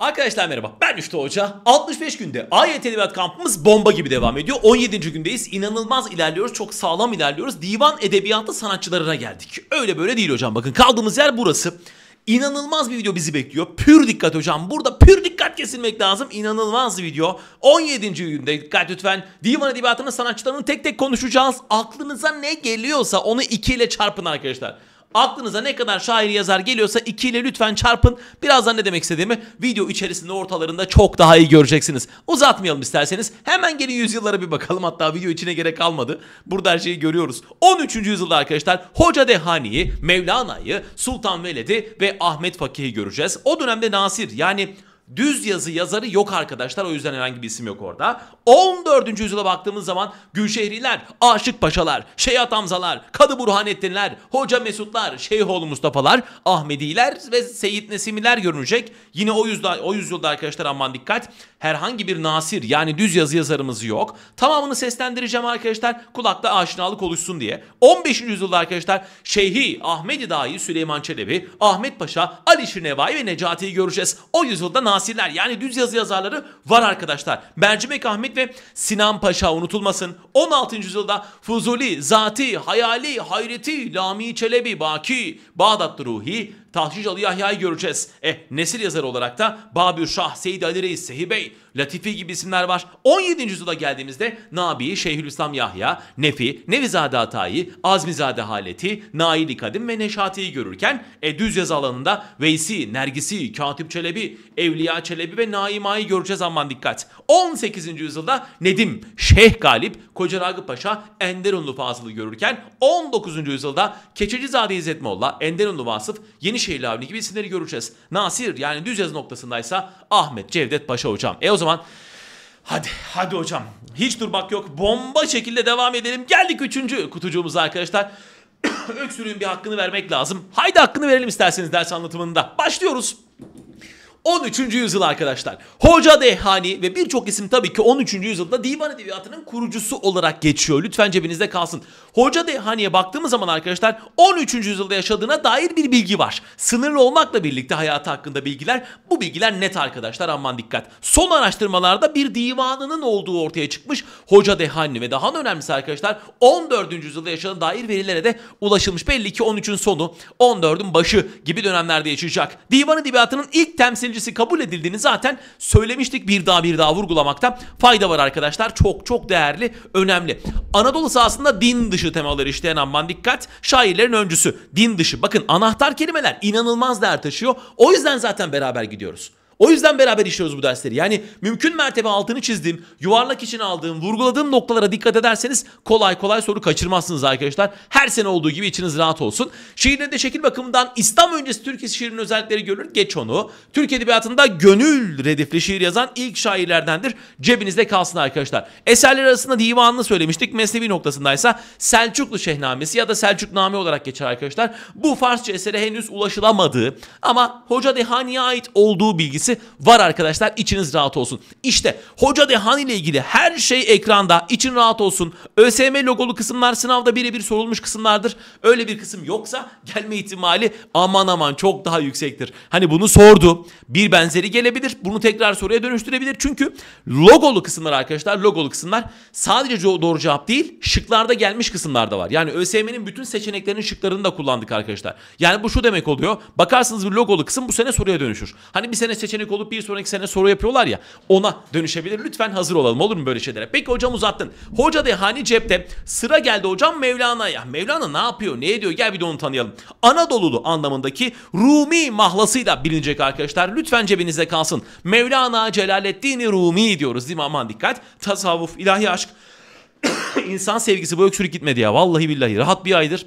Arkadaşlar merhaba ben Üçte Hoca. 65 günde AYT Edebiyat Kampımız bomba gibi devam ediyor. 17. gündeyiz. inanılmaz ilerliyoruz. Çok sağlam ilerliyoruz. Divan Edebiyatı sanatçılarına geldik. Öyle böyle değil hocam. Bakın kaldığımız yer burası. İnanılmaz bir video bizi bekliyor. Pür dikkat hocam. Burada pür dikkat kesilmek lazım. İnanılmaz bir video. 17. günde dikkat lütfen. Divan Edebiyatı'nın sanatçılarını tek tek konuşacağız. Aklınıza ne geliyorsa onu 2 ile çarpın arkadaşlar. Aklınıza ne kadar şair yazar geliyorsa 2 ile lütfen çarpın. Birazdan ne demek istediğimi video içerisinde ortalarında çok daha iyi göreceksiniz. Uzatmayalım isterseniz. Hemen gelin yüzyıllara bir bakalım. Hatta video içine gerek kalmadı. Burada her şeyi görüyoruz. 13. yüzyılda arkadaşlar Hoca Dehani'yi, Mevlana'yı, Sultan Veled'i ve Ahmet Fakih'i göreceğiz. O dönemde Nasir yani Düz yazı yazarı yok arkadaşlar. O yüzden herhangi bir isim yok orada. 14. yüzyıla baktığımız zaman Gülşehriler, Aşık Paşalar, Şeyhat Hamzalar, Kadı Burhanettinler, Hoca Mesutlar, Şeyhoğlu Mustafa'lar, Ahmediler ve Seyit Nesimiler görünecek. Yine o yüzden o yüzyılda arkadaşlar aman dikkat. Herhangi bir nasir yani düz yazı yazarımız yok. Tamamını seslendireceğim arkadaşlar. Kulakta aşinalık oluşsun diye. 15. yüzyılda arkadaşlar Şeyhi, Ahmedi Dahi, Süleyman Çelebi, Ahmet Paşa, Ali Şirnevai ve Necati'yi göreceğiz. O yüzyılda nasir muasirler yani düz yazı yazarları var arkadaşlar. Mercimek Ahmet ve Sinan Paşa unutulmasın. 16. yüzyılda Fuzuli, Zati, Hayali, Hayreti, Lami Çelebi, Baki, Bağdat Ruhi, Ali Yahya'yı göreceğiz. E nesil yazarı olarak da Babür Şah, Seyyid Ali Reis, Sehi Bey, Latifi gibi isimler var. 17. yüzyıla geldiğimizde Nabi, Şeyhülislam Yahya, Nefi, Nevizade Atayi, Azmizade Haleti, Naili Kadim ve Neşati'yi görürken e, düz yazı alanında Veysi, Nergisi, Katip Çelebi, Evliya Çelebi ve Naima'yı göreceğiz aman dikkat. 18. yüzyılda Nedim, Şeyh Galip, Koca Ragıp Paşa, Enderunlu Fazıl'ı görürken 19. yüzyılda Keçecizade İzzetmolla, Enderunlu Vasıf, Yeni Şeyh Lavni gibi isimleri göreceğiz. Nasir yani düz noktasındaysa Ahmet Cevdet Paşa hocam. E o zaman Hadi, hadi hocam. Hiç durmak yok. Bomba şekilde devam edelim. Geldik üçüncü kutucuğumuza arkadaşlar. Öksürüğün bir hakkını vermek lazım. Haydi hakkını verelim isterseniz ders anlatımında. Başlıyoruz. 13. yüzyıl arkadaşlar. Hoca Dehani ve birçok isim tabii ki 13. yüzyılda divan edebiyatının kurucusu olarak geçiyor. Lütfen cebinizde kalsın. Hoca Dehani'ye baktığımız zaman arkadaşlar 13. yüzyılda yaşadığına dair bir bilgi var. Sınırlı olmakla birlikte hayatı hakkında bilgiler bu bilgiler net arkadaşlar aman dikkat. Son araştırmalarda bir divanının olduğu ortaya çıkmış. Hoca Dehani ve daha da önemlisi arkadaşlar 14. yüzyılda yaşadığına dair verilere de ulaşılmış. Belli ki 13'ün sonu 14'ün başı gibi dönemlerde yaşayacak. Divan edebiyatının ilk temsil birincisi kabul edildiğini zaten söylemiştik. Bir daha bir daha vurgulamakta fayda var arkadaşlar. Çok çok değerli, önemli. Anadolu sahasında din dışı temaları işleyen amman dikkat. Şairlerin öncüsü din dışı. Bakın anahtar kelimeler inanılmaz değer taşıyor. O yüzden zaten beraber gidiyoruz. O yüzden beraber işliyoruz bu dersleri. Yani mümkün mertebe altını çizdiğim, yuvarlak için aldığım, vurguladığım noktalara dikkat ederseniz kolay kolay soru kaçırmazsınız arkadaşlar. Her sene olduğu gibi içiniz rahat olsun. Şiirde de şekil bakımından İslam öncesi Türk şiirinin özellikleri görülür. Geç onu. Türk edebiyatında gönül redifli şiir yazan ilk şairlerdendir. Cebinizde kalsın arkadaşlar. Eserler arasında divanını söylemiştik. Mesnevi noktasındaysa Selçuklu Şehnamesi ya da Selçukname olarak geçer arkadaşlar. Bu Farsça esere henüz ulaşılamadığı ama Hoca Dehani'ye ait olduğu bilgisi bilgisi var arkadaşlar. İçiniz rahat olsun. İşte Hoca Dehan ile ilgili her şey ekranda. İçin rahat olsun. ÖSM logolu kısımlar sınavda birebir sorulmuş kısımlardır. Öyle bir kısım yoksa gelme ihtimali aman aman çok daha yüksektir. Hani bunu sordu. Bir benzeri gelebilir. Bunu tekrar soruya dönüştürebilir. Çünkü logolu kısımlar arkadaşlar logolu kısımlar sadece doğru cevap değil şıklarda gelmiş kısımlar da var. Yani ÖSM'nin bütün seçeneklerinin şıklarını da kullandık arkadaşlar. Yani bu şu demek oluyor. Bakarsınız bir logolu kısım bu sene soruya dönüşür. Hani bir sene seçenek yetenek olup bir sonraki sene soru yapıyorlar ya ona dönüşebilir. Lütfen hazır olalım olur mu böyle şeylere? Peki hocam uzattın. Hoca de hani cepte sıra geldi hocam Mevlana'ya. Mevlana ne yapıyor ne ediyor gel bir de onu tanıyalım. Anadolulu anlamındaki Rumi mahlasıyla bilinecek arkadaşlar. Lütfen cebinizde kalsın. Mevlana Celaleddin Rumi diyoruz değil mi? Aman dikkat. Tasavvuf, ilahi aşk, insan sevgisi bu öksürük gitmedi ya. Vallahi billahi rahat bir aydır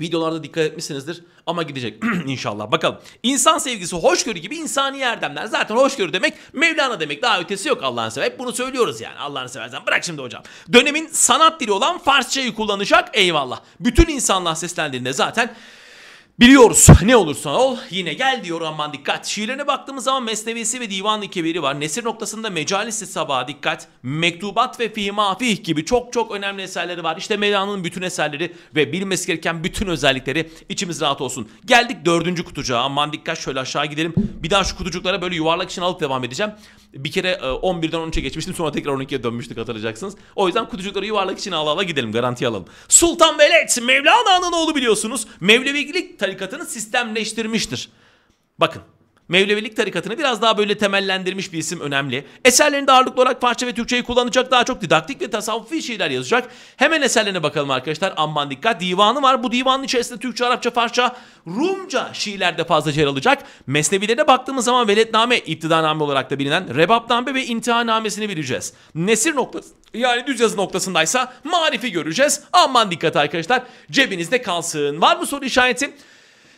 Videolarda dikkat etmişsinizdir ama gidecek inşallah bakalım. İnsan sevgisi hoşgörü gibi insani erdemler. Zaten hoşgörü demek Mevlana demek daha ötesi yok Allah'ın sever. Hep bunu söylüyoruz yani Allah'ın seversen. Bırak şimdi hocam. Dönemin sanat dili olan Farsçayı kullanacak eyvallah. Bütün insanlar seslendiğinde zaten Biliyoruz ne olursa ol yine gel diyor aman dikkat. Şiirlerine baktığımız zaman Mesnevisi ve Divan-ı Kebiri var. Nesir noktasında Mecalisi Sabah dikkat. Mektubat ve Fimafih gibi çok çok önemli eserleri var. İşte Mevlana'nın bütün eserleri ve bilmesi gereken bütün özellikleri içimiz rahat olsun. Geldik dördüncü kutucuğa aman dikkat şöyle aşağı gidelim. Bir daha şu kutucuklara böyle yuvarlak için alıp devam edeceğim. Bir kere 11'den e, 13'e geçmiştim sonra tekrar 12'ye dönmüştük hatırlayacaksınız. O yüzden kutucukları yuvarlak için ala ala gidelim garanti alalım. Sultan Veled Mevlana'nın oğlu biliyorsunuz Mevlevilik tarikatını sistemleştirmiştir. Bakın Mevlevilik tarikatını biraz daha böyle temellendirmiş bir isim önemli. Eserlerinde ağırlıklı olarak parça ve Türkçeyi kullanacak daha çok didaktik ve tasavvufi şeyler yazacak. Hemen eserlerine bakalım arkadaşlar. Aman dikkat divanı var. Bu divanın içerisinde Türkçe, Arapça, Farsça, Rumca şiirler de fazlaca yer alacak. Mesnevilerine baktığımız zaman Veletname, İptidaname olarak da bilinen rebabname ve İntihanamesini bileceğiz. Nesir noktası yani düz yazı noktasındaysa marifi göreceğiz. Aman dikkat arkadaşlar cebinizde kalsın. Var mı soru işareti?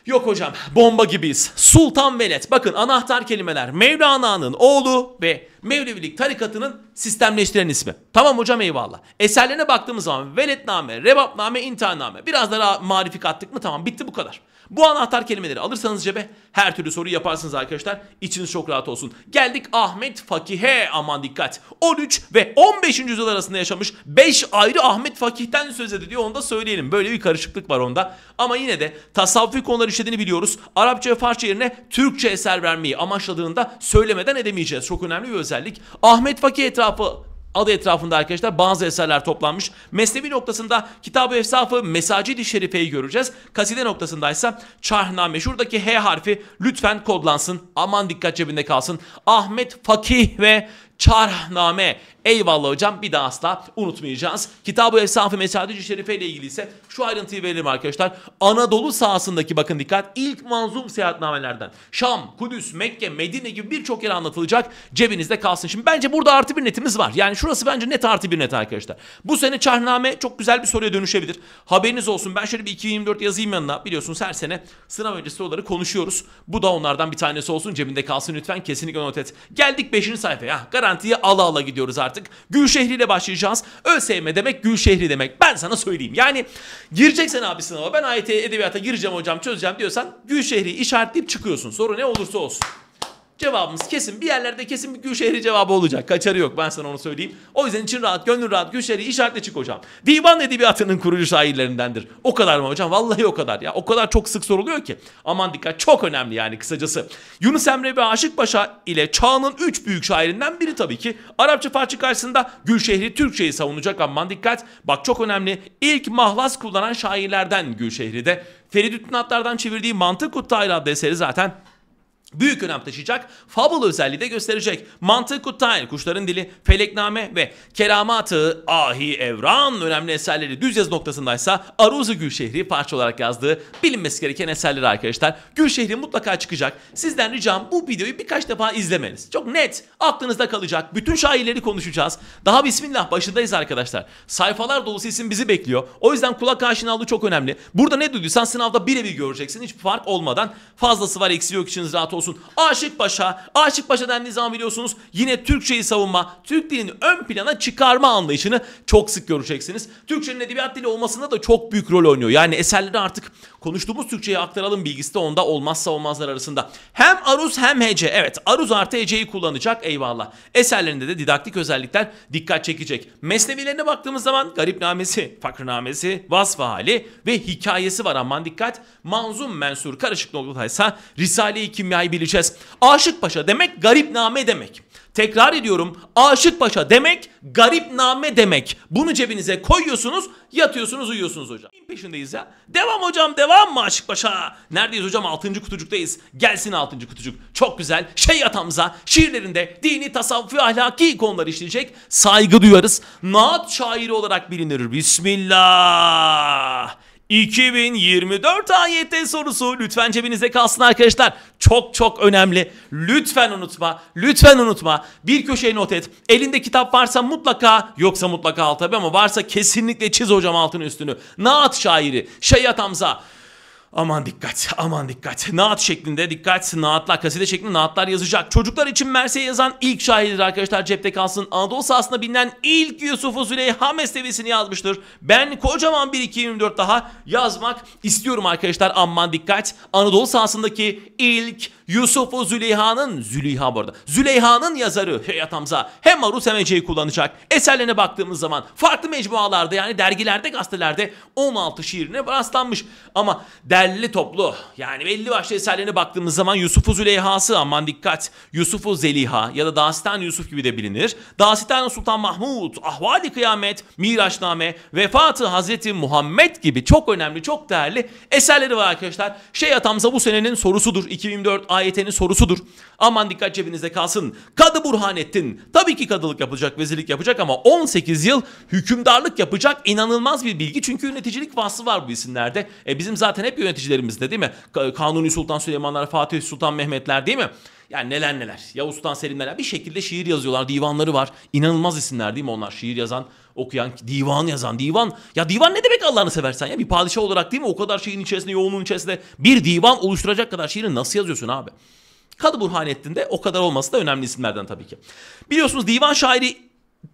Yok hocam bomba gibiyiz. Sultan Veled bakın anahtar kelimeler Mevlana'nın oğlu ve Mevlevilik tarikatının sistemleştiren ismi. Tamam hocam eyvallah. Eserlerine baktığımız zaman Veledname, Rebapname, İntihanname. Biraz daha marifik attık mı tamam bitti bu kadar. Bu anahtar kelimeleri alırsanız cebe her türlü soru yaparsınız arkadaşlar. İçiniz çok rahat olsun. Geldik Ahmet Fakih'e aman dikkat. 13 ve 15. yüzyıl arasında yaşamış 5 ayrı Ahmet Fakih'ten söz ediliyor. Onu da söyleyelim. Böyle bir karışıklık var onda. Ama yine de tasavvufi konular işlediğini biliyoruz. Arapça ve Farsça yerine Türkçe eser vermeyi amaçladığında söylemeden edemeyeceğiz. Çok önemli bir özellik. Ahmet Fakih etrafı adı etrafında arkadaşlar bazı eserler toplanmış. Mesnevi noktasında Kitab-ı Efsaf'ı Mesacid-i Şerife'yi göreceğiz. Kaside noktasındaysa Çarhname. Şuradaki H harfi lütfen kodlansın. Aman dikkat cebinde kalsın. Ahmet Fakih ve Çarhname Eyvallah hocam bir daha asla unutmayacağız. Kitabı ı Efsafi Mesadici Şerife ile ilgili ise şu ayrıntıyı verelim arkadaşlar. Anadolu sahasındaki bakın dikkat ilk manzum seyahatnamelerden Şam, Kudüs, Mekke, Medine gibi birçok yer anlatılacak. Cebinizde kalsın. Şimdi bence burada artı bir netimiz var. Yani şurası bence net artı bir net arkadaşlar. Bu sene çahname çok güzel bir soruya dönüşebilir. Haberiniz olsun. Ben şöyle bir 2024 yazayım yanına. Biliyorsunuz her sene sınav öncesi soruları konuşuyoruz. Bu da onlardan bir tanesi olsun. Cebinde kalsın lütfen. Kesinlikle not et. Geldik 5. sayfaya. Garantiyi ala ala gidiyoruz artık artık. Gülşehri ile başlayacağız. ÖSYM demek Gülşehri demek. Ben sana söyleyeyim. Yani gireceksen abi sınava ben AYT e edebiyata gireceğim hocam çözeceğim diyorsan Gülşehri işaretleyip çıkıyorsun. Soru ne olursa olsun. Cevabımız kesin. Bir yerlerde kesin bir Gülşehir'i cevabı olacak. Kaçarı yok. Ben sana onu söyleyeyim. O yüzden için rahat, gönlün rahat. Gülşehir'i işaretle çık hocam. Divan Edebiyatı'nın kurucu şairlerindendir. O kadar mı hocam? Vallahi o kadar ya. O kadar çok sık soruluyor ki. Aman dikkat. Çok önemli yani kısacası. Yunus Emre ve Aşık Paşa ile çağının üç büyük şairinden biri tabii ki. Arapça parça karşısında Gülşehir'i Türkçe'yi savunacak. Aman dikkat. Bak çok önemli. İlk mahlas kullanan şairlerden Gülşehir'i de. Feridüddin Atlar'dan çevirdiği Mantık Kuttayla adlı eseri zaten büyük önem taşıyacak. Fable özelliği de gösterecek. Mantık Kuttayn, Kuşların Dili, Felekname ve Keramatı Ahi Evran önemli eserleri düz yazı noktasındaysa Aruzu Gülşehri parça olarak yazdığı bilinmesi gereken eserleri arkadaşlar. Gülşehri mutlaka çıkacak. Sizden ricam bu videoyu birkaç defa izlemeniz. Çok net aklınızda kalacak. Bütün şairleri konuşacağız. Daha bismillah başındayız arkadaşlar. Sayfalar dolusu isim bizi bekliyor. O yüzden kulak aşinalığı çok önemli. Burada ne duyduysan sınavda birebir göreceksin. Hiç fark olmadan fazlası var eksiği yok içiniz rahat olsun olsun. Aşık Paşa, Aşık Paşa dendiği zaman biliyorsunuz yine Türkçeyi savunma, Türk dilini ön plana çıkarma anlayışını çok sık göreceksiniz. Türkçenin edebiyat dili olmasında da çok büyük rol oynuyor. Yani eserleri artık konuştuğumuz Türkçe'ye aktaralım bilgisi de onda olmazsa olmazlar arasında. Hem aruz hem hece. Evet aruz artı heceyi kullanacak eyvallah. Eserlerinde de didaktik özellikler dikkat çekecek. Mesnevilerine baktığımız zaman garip namesi, garipnamesi, namesi, vasfı hali ve hikayesi var aman dikkat. Manzum mensur karışık noktadaysa Risale-i Kimya'yı bileceğiz. Aşık Paşa demek garip name demek. Tekrar ediyorum aşık paşa demek garip name demek. Bunu cebinize koyuyorsunuz yatıyorsunuz uyuyorsunuz hocam. Neyin peşindeyiz ya? Devam hocam devam mı aşık paşa? Neredeyiz hocam 6. kutucuktayız. Gelsin 6. kutucuk. Çok güzel. Şey atamza, şiirlerinde dini tasavvufi ahlaki konular işleyecek. Saygı duyarız. Naat şairi olarak bilinir. Bismillah. 2024 AYT sorusu lütfen cebinize kalsın arkadaşlar. Çok çok önemli. Lütfen unutma. Lütfen unutma. Bir köşeye not et. Elinde kitap varsa mutlaka yoksa mutlaka al tabi ama varsa kesinlikle çiz hocam altını üstünü. Naat şairi, Şeyhat Hamza, Aman dikkat, aman dikkat. Naat şeklinde dikkat, naatlar, kaside şeklinde naatlar yazacak. Çocuklar için Merse'ye yazan ilk şairdir arkadaşlar. Cepte kalsın. Anadolu sahasında bilinen ilk Yusuf-u Züleyha mestevesini yazmıştır. Ben kocaman bir 224 daha yazmak istiyorum arkadaşlar. Aman dikkat. Anadolu sahasındaki ilk Yusufu Züleyha'nın, Züleyha burada. Züleyha'nın yazarı Heyat Hamza hem Marus hem Ece'yi kullanacak. Eserlerine baktığımız zaman farklı mecmualarda yani dergilerde, gazetelerde 16 şiirine rastlanmış. Ama derli toplu yani belli başlı eserlerine baktığımız zaman Yusufu Züleyha'sı aman dikkat yusuf Zeliha ya da Dastan Yusuf gibi de bilinir. Dastan Sultan Mahmud, Ahvali Kıyamet, Miraçname, Vefatı Hazreti Muhammed gibi çok önemli, çok değerli eserleri var arkadaşlar. Şeyhat Hamza bu senenin sorusudur. 2004 AYT'nin sorusudur. Aman dikkat cebinizde kalsın. Kadı Burhanettin tabii ki kadılık yapacak, vezirlik yapacak ama 18 yıl hükümdarlık yapacak inanılmaz bir bilgi. Çünkü yöneticilik vasfı var bu isimlerde. E bizim zaten hep yöneticilerimizde değil mi? Kanuni Sultan Süleymanlar, Fatih Sultan Mehmetler değil mi? Yani neler neler. Yavuz Sultan Selimler bir şekilde şiir yazıyorlar. Divanları var. İnanılmaz isimler değil mi onlar şiir yazan? okuyan, divan yazan, divan. Ya divan ne demek Allah'ını seversen ya? Bir padişah olarak değil mi? O kadar şeyin içerisinde, yoğunluğun içerisinde bir divan oluşturacak kadar şiirini nasıl yazıyorsun abi? Kadı de o kadar olması da önemli isimlerden tabii ki. Biliyorsunuz divan şairi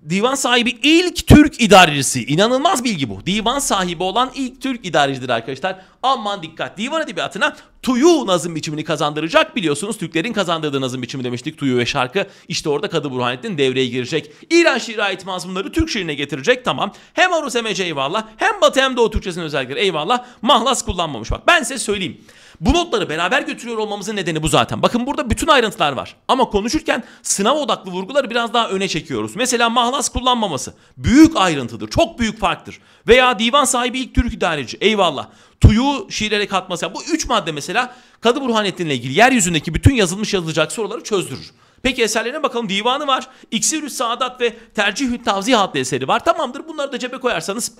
divan sahibi ilk Türk idarecisi. İnanılmaz bilgi bu. Divan sahibi olan ilk Türk idarecidir arkadaşlar aman dikkat divan edebiyatına tuyu nazım biçimini kazandıracak. Biliyorsunuz Türklerin kazandırdığı nazım biçimi demiştik tuyu ve şarkı. işte orada Kadı Burhanettin devreye girecek. İran şiiri ait mazmunları Türk şiirine getirecek tamam. Hem Arus hem Ece eyvallah hem Batı hem Doğu Türkçesinin özellikleri eyvallah. Mahlas kullanmamış bak ben size söyleyeyim. Bu notları beraber götürüyor olmamızın nedeni bu zaten. Bakın burada bütün ayrıntılar var. Ama konuşurken sınav odaklı vurguları biraz daha öne çekiyoruz. Mesela mahlas kullanmaması. Büyük ayrıntıdır. Çok büyük farktır. Veya divan sahibi ilk Türk idareci. Eyvallah tuyu şiirlere katması. Yani bu üç madde mesela Kadı ile ilgili yeryüzündeki bütün yazılmış yazılacak soruları çözdürür. Peki eserlerine bakalım divanı var. İksirü Saadat ve Tercihü Tavzih adlı eseri var. Tamamdır bunları da cebe koyarsanız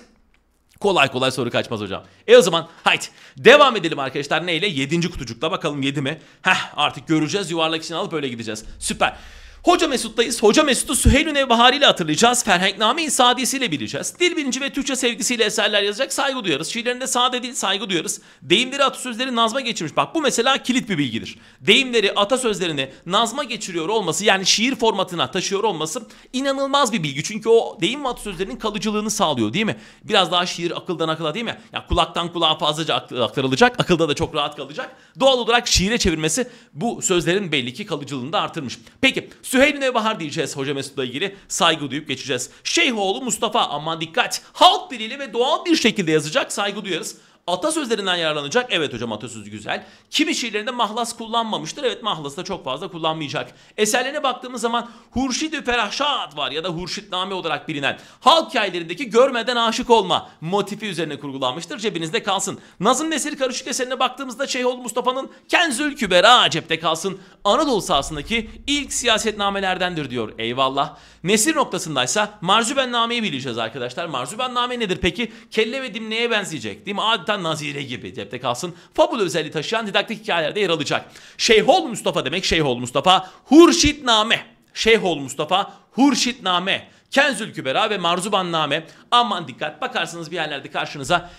kolay kolay soru kaçmaz hocam. E o zaman haydi devam edelim arkadaşlar neyle? Yedinci kutucukla bakalım yedi mi? Heh artık göreceğiz yuvarlak için alıp böyle gideceğiz. Süper. Hoca Mesut'tayız. Hoca Mesut'u Süheyl Bahari ile hatırlayacağız. Ferhenkname-i Sadisi bileceğiz. Dil bilinci ve Türkçe sevgisiyle eserler yazacak. Saygı duyarız. Şiirlerinde sade dil saygı duyarız. Deyimleri atasözleri nazma geçirmiş. Bak bu mesela kilit bir bilgidir. Deyimleri atasözlerini nazma geçiriyor olması yani şiir formatına taşıyor olması inanılmaz bir bilgi. Çünkü o deyim ve atasözlerinin kalıcılığını sağlıyor değil mi? Biraz daha şiir akıldan akıla değil mi? Ya yani kulaktan kulağa fazlaca aktarılacak. Akılda da çok rahat kalacak. Doğal olarak şiire çevirmesi bu sözlerin belli ki kalıcılığını da artırmış. Peki Süheyl Nevbahar diyeceğiz Hoca Mesut'la ilgili. Saygı duyup geçeceğiz. Şeyhoğlu Mustafa aman dikkat. Halk diliyle ve doğal bir şekilde yazacak saygı duyarız. Atasözlerinden yararlanacak. Evet hocam atasözü güzel. Kimi şiirlerinde mahlas kullanmamıştır. Evet mahlas da çok fazla kullanmayacak. Eserlerine baktığımız zaman Hurşid-i Ferahşat var ya da Hurşidname olarak bilinen. Halk hikayelerindeki görmeden aşık olma motifi üzerine kurgulanmıştır. Cebinizde kalsın. Nazım Nesir karışık eserine baktığımızda Şeyhol Mustafa'nın Kenzül Kübera cepte kalsın. Anadolu sahasındaki ilk siyasetnamelerdendir diyor. Eyvallah. Nesir noktasındaysa marzübennameyi bileceğiz arkadaşlar. Marzübenname nedir peki? Kelle ve dimneye benzeyecek değil mi? Adeta nazire gibi cepte kalsın. Fabul özelliği taşıyan didaktik hikayelerde yer alacak. Şeyhol Mustafa demek Şeyhol Mustafa. Hurşitname. Şeyhol Mustafa Hurşitname. Kenzül Kübera ve Marzubanname. Aman dikkat bakarsınız bir yerlerde karşınıza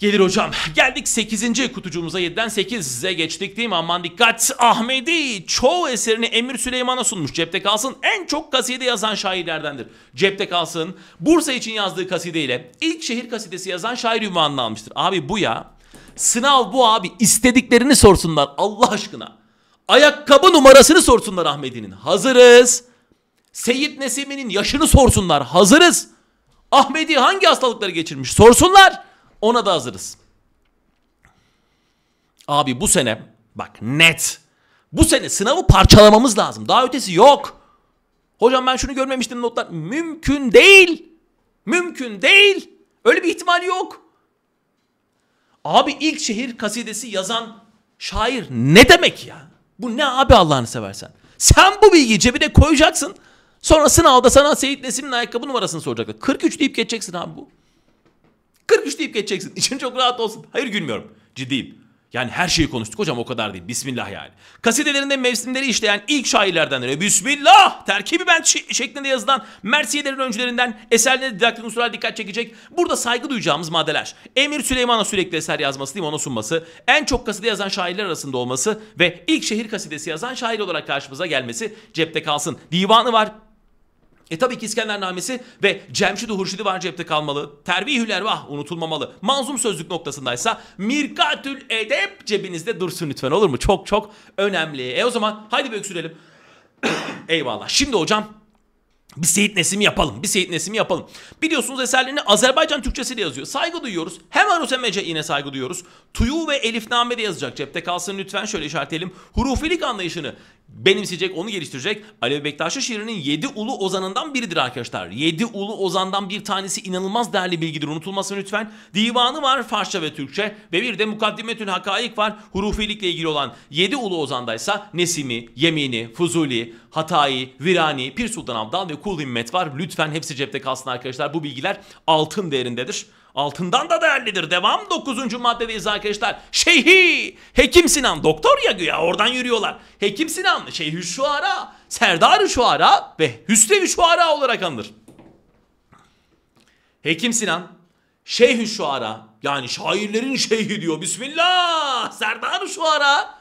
Gelir hocam. Geldik 8. kutucuğumuza 7'den 8'e geçtik değil mi? Aman dikkat. Ahmedi çoğu eserini Emir Süleyman'a sunmuş. Cepte kalsın en çok kaside yazan şairlerdendir. Cepte kalsın Bursa için yazdığı kasideyle ilk şehir kasidesi yazan şair ünvanını almıştır. Abi bu ya. Sınav bu abi. İstediklerini sorsunlar Allah aşkına. Ayakkabı numarasını sorsunlar Ahmedi'nin. Hazırız. Seyit Nesimi'nin yaşını sorsunlar. Hazırız. Ahmedi hangi hastalıkları geçirmiş? Sorsunlar. Ona da hazırız. Abi bu sene bak net. Bu sene sınavı parçalamamız lazım. Daha ötesi yok. Hocam ben şunu görmemiştim notlar. Mümkün değil. Mümkün değil. Öyle bir ihtimal yok. Abi ilk şehir kasidesi yazan şair ne demek ya? Bu ne abi Allah'ını seversen? Sen bu bilgiyi cebine koyacaksın. Sonra sınavda sana Seyit Nesim'in ayakkabı numarasını soracaklar. 43 deyip geçeceksin abi bu. 43 deyip geçeceksin. İçin çok rahat olsun. Hayır gülmüyorum. Ciddiyim. Yani her şeyi konuştuk hocam o kadar değil. Bismillah yani. Kasidelerinde mevsimleri işleyen ilk şairlerden öyle. Bismillah terkibi ben şeklinde yazılan Mersiyelerin öncülerinden eserlerine didaktik unsurlar dikkat çekecek. Burada saygı duyacağımız maddeler. Emir Süleyman'a sürekli eser yazması değil mi ona sunması. En çok kaside yazan şairler arasında olması ve ilk şehir kasidesi yazan şair olarak karşımıza gelmesi cepte kalsın. Divanı var e tabii ki İskendernamesi ve Cemşid-i Hurşidi var cepte kalmalı. Tervihül vah unutulmamalı. Manzum sözlük noktasındaysa Mirkatül Edep cebinizde dursun lütfen olur mu? Çok çok önemli. E o zaman haydi bir öksürelim. Eyvallah. Şimdi hocam bir Seyit Nesim'i yapalım. Bir Seyit Nesim'i yapalım. Biliyorsunuz eserlerini Azerbaycan Türkçesi de yazıyor. Saygı duyuyoruz. hemen Arus hem yine saygı duyuyoruz. Tuyu ve Elifname de yazacak. Cepte kalsın lütfen şöyle işaretleyelim. Hurufilik anlayışını benimseyecek, onu geliştirecek. Alevi Bektaşi şiirinin 7 ulu ozanından biridir arkadaşlar. 7 ulu ozandan bir tanesi inanılmaz değerli bilgidir. Unutulmasın lütfen. Divanı var Farsça ve Türkçe ve bir de Mukaddimetül Hakaik var. Hurufilikle ilgili olan 7 ulu ozandaysa Nesimi, Yemini, Fuzuli, Hatayi, Virani, Pir Sultan Abdal ve Kul Himmet var. Lütfen hepsi cepte kalsın arkadaşlar. Bu bilgiler altın değerindedir. Altından da değerlidir. Devam 9. maddedeyiz arkadaşlar. Şeyhi, Hekim Sinan, doktor ya güya oradan yürüyorlar. Hekim Sinan, Şeyhü Şuara, serdar Şuara ve hüsrev Şuara olarak anılır. Hekim Sinan, Şeyhü Şuara yani şairlerin şeyhi diyor. Bismillah, serdar Şuara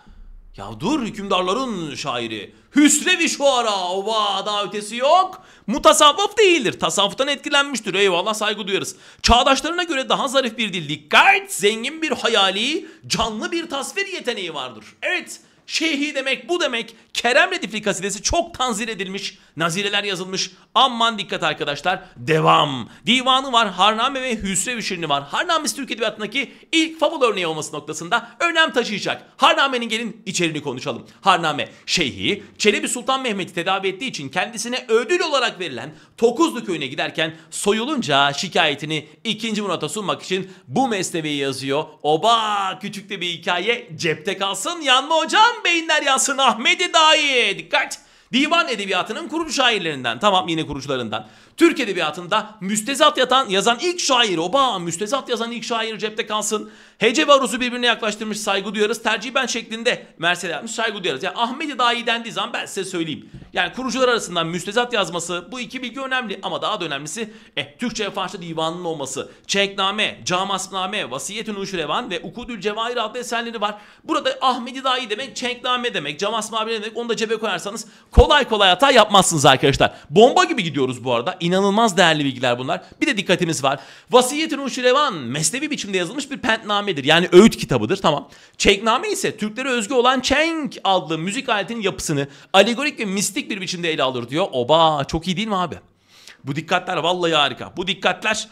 ya dur hükümdarların şairi. Hüsrevi şuara ova daha ötesi yok. Mutasavvıf değildir. Tasavvuftan etkilenmiştir. Eyvallah saygı duyarız. Çağdaşlarına göre daha zarif bir dillik. Gayet zengin bir hayali, canlı bir tasvir yeteneği vardır. Evet Şeyhi demek bu demek. Kerem Redifli kasidesi çok tanzil edilmiş. Nazireler yazılmış. Aman dikkat arkadaşlar. Devam. Divanı var. Harname ve Hüsrev Şirini var. Harnamesi Türk Edebiyatı'ndaki ilk favol örneği olması noktasında önem taşıyacak. Harnamenin gelin içeriğini konuşalım. Harname Şeyhi, Çelebi Sultan Mehmet'i tedavi ettiği için kendisine ödül olarak verilen Tokuzlu köyüne giderken soyulunca şikayetini 2. Murat'a sunmak için bu mesneveyi yazıyor. Oba küçük de bir hikaye cepte kalsın yanma hocam yansın beyinler yansın Ahmet Dahi dikkat. Divan edebiyatının kurucu şairlerinden tamam yine kurucularından. Türk edebiyatında müstezat yatan yazan ilk şair oba müstezat yazan ilk şair cepte kalsın. Hece ve Aruz'u birbirine yaklaştırmış saygı duyarız. Tercih ben şeklinde Mersel'e yapmış saygı duyarız. Yani Ahmet'i daha iyi dendiği zaman ben size söyleyeyim. Yani kurucular arasından müstezat yazması bu iki bilgi önemli ama daha da önemlisi eh, Türkçe ve Farsça divanının olması. Çekname, Camasname, Vasiyetün Uşrevan ve Ukudül Cevahir adlı eserleri var. Burada Ahmet'i daha iyi demek, Çekname demek, Camasname demek onu da cebe koyarsanız kolay kolay hata yapmazsınız arkadaşlar. Bomba gibi gidiyoruz bu arada. İnanılmaz değerli bilgiler bunlar. Bir de dikkatimiz var. Vasiyetün Uşrevan meslevi biçimde yazılmış bir pentname çeknamedir. Yani öğüt kitabıdır tamam. Çekname ise Türklere özgü olan çenk adlı müzik aletinin yapısını alegorik ve mistik bir biçimde ele alır diyor. Oba çok iyi değil mi abi? Bu dikkatler vallahi harika. Bu dikkatler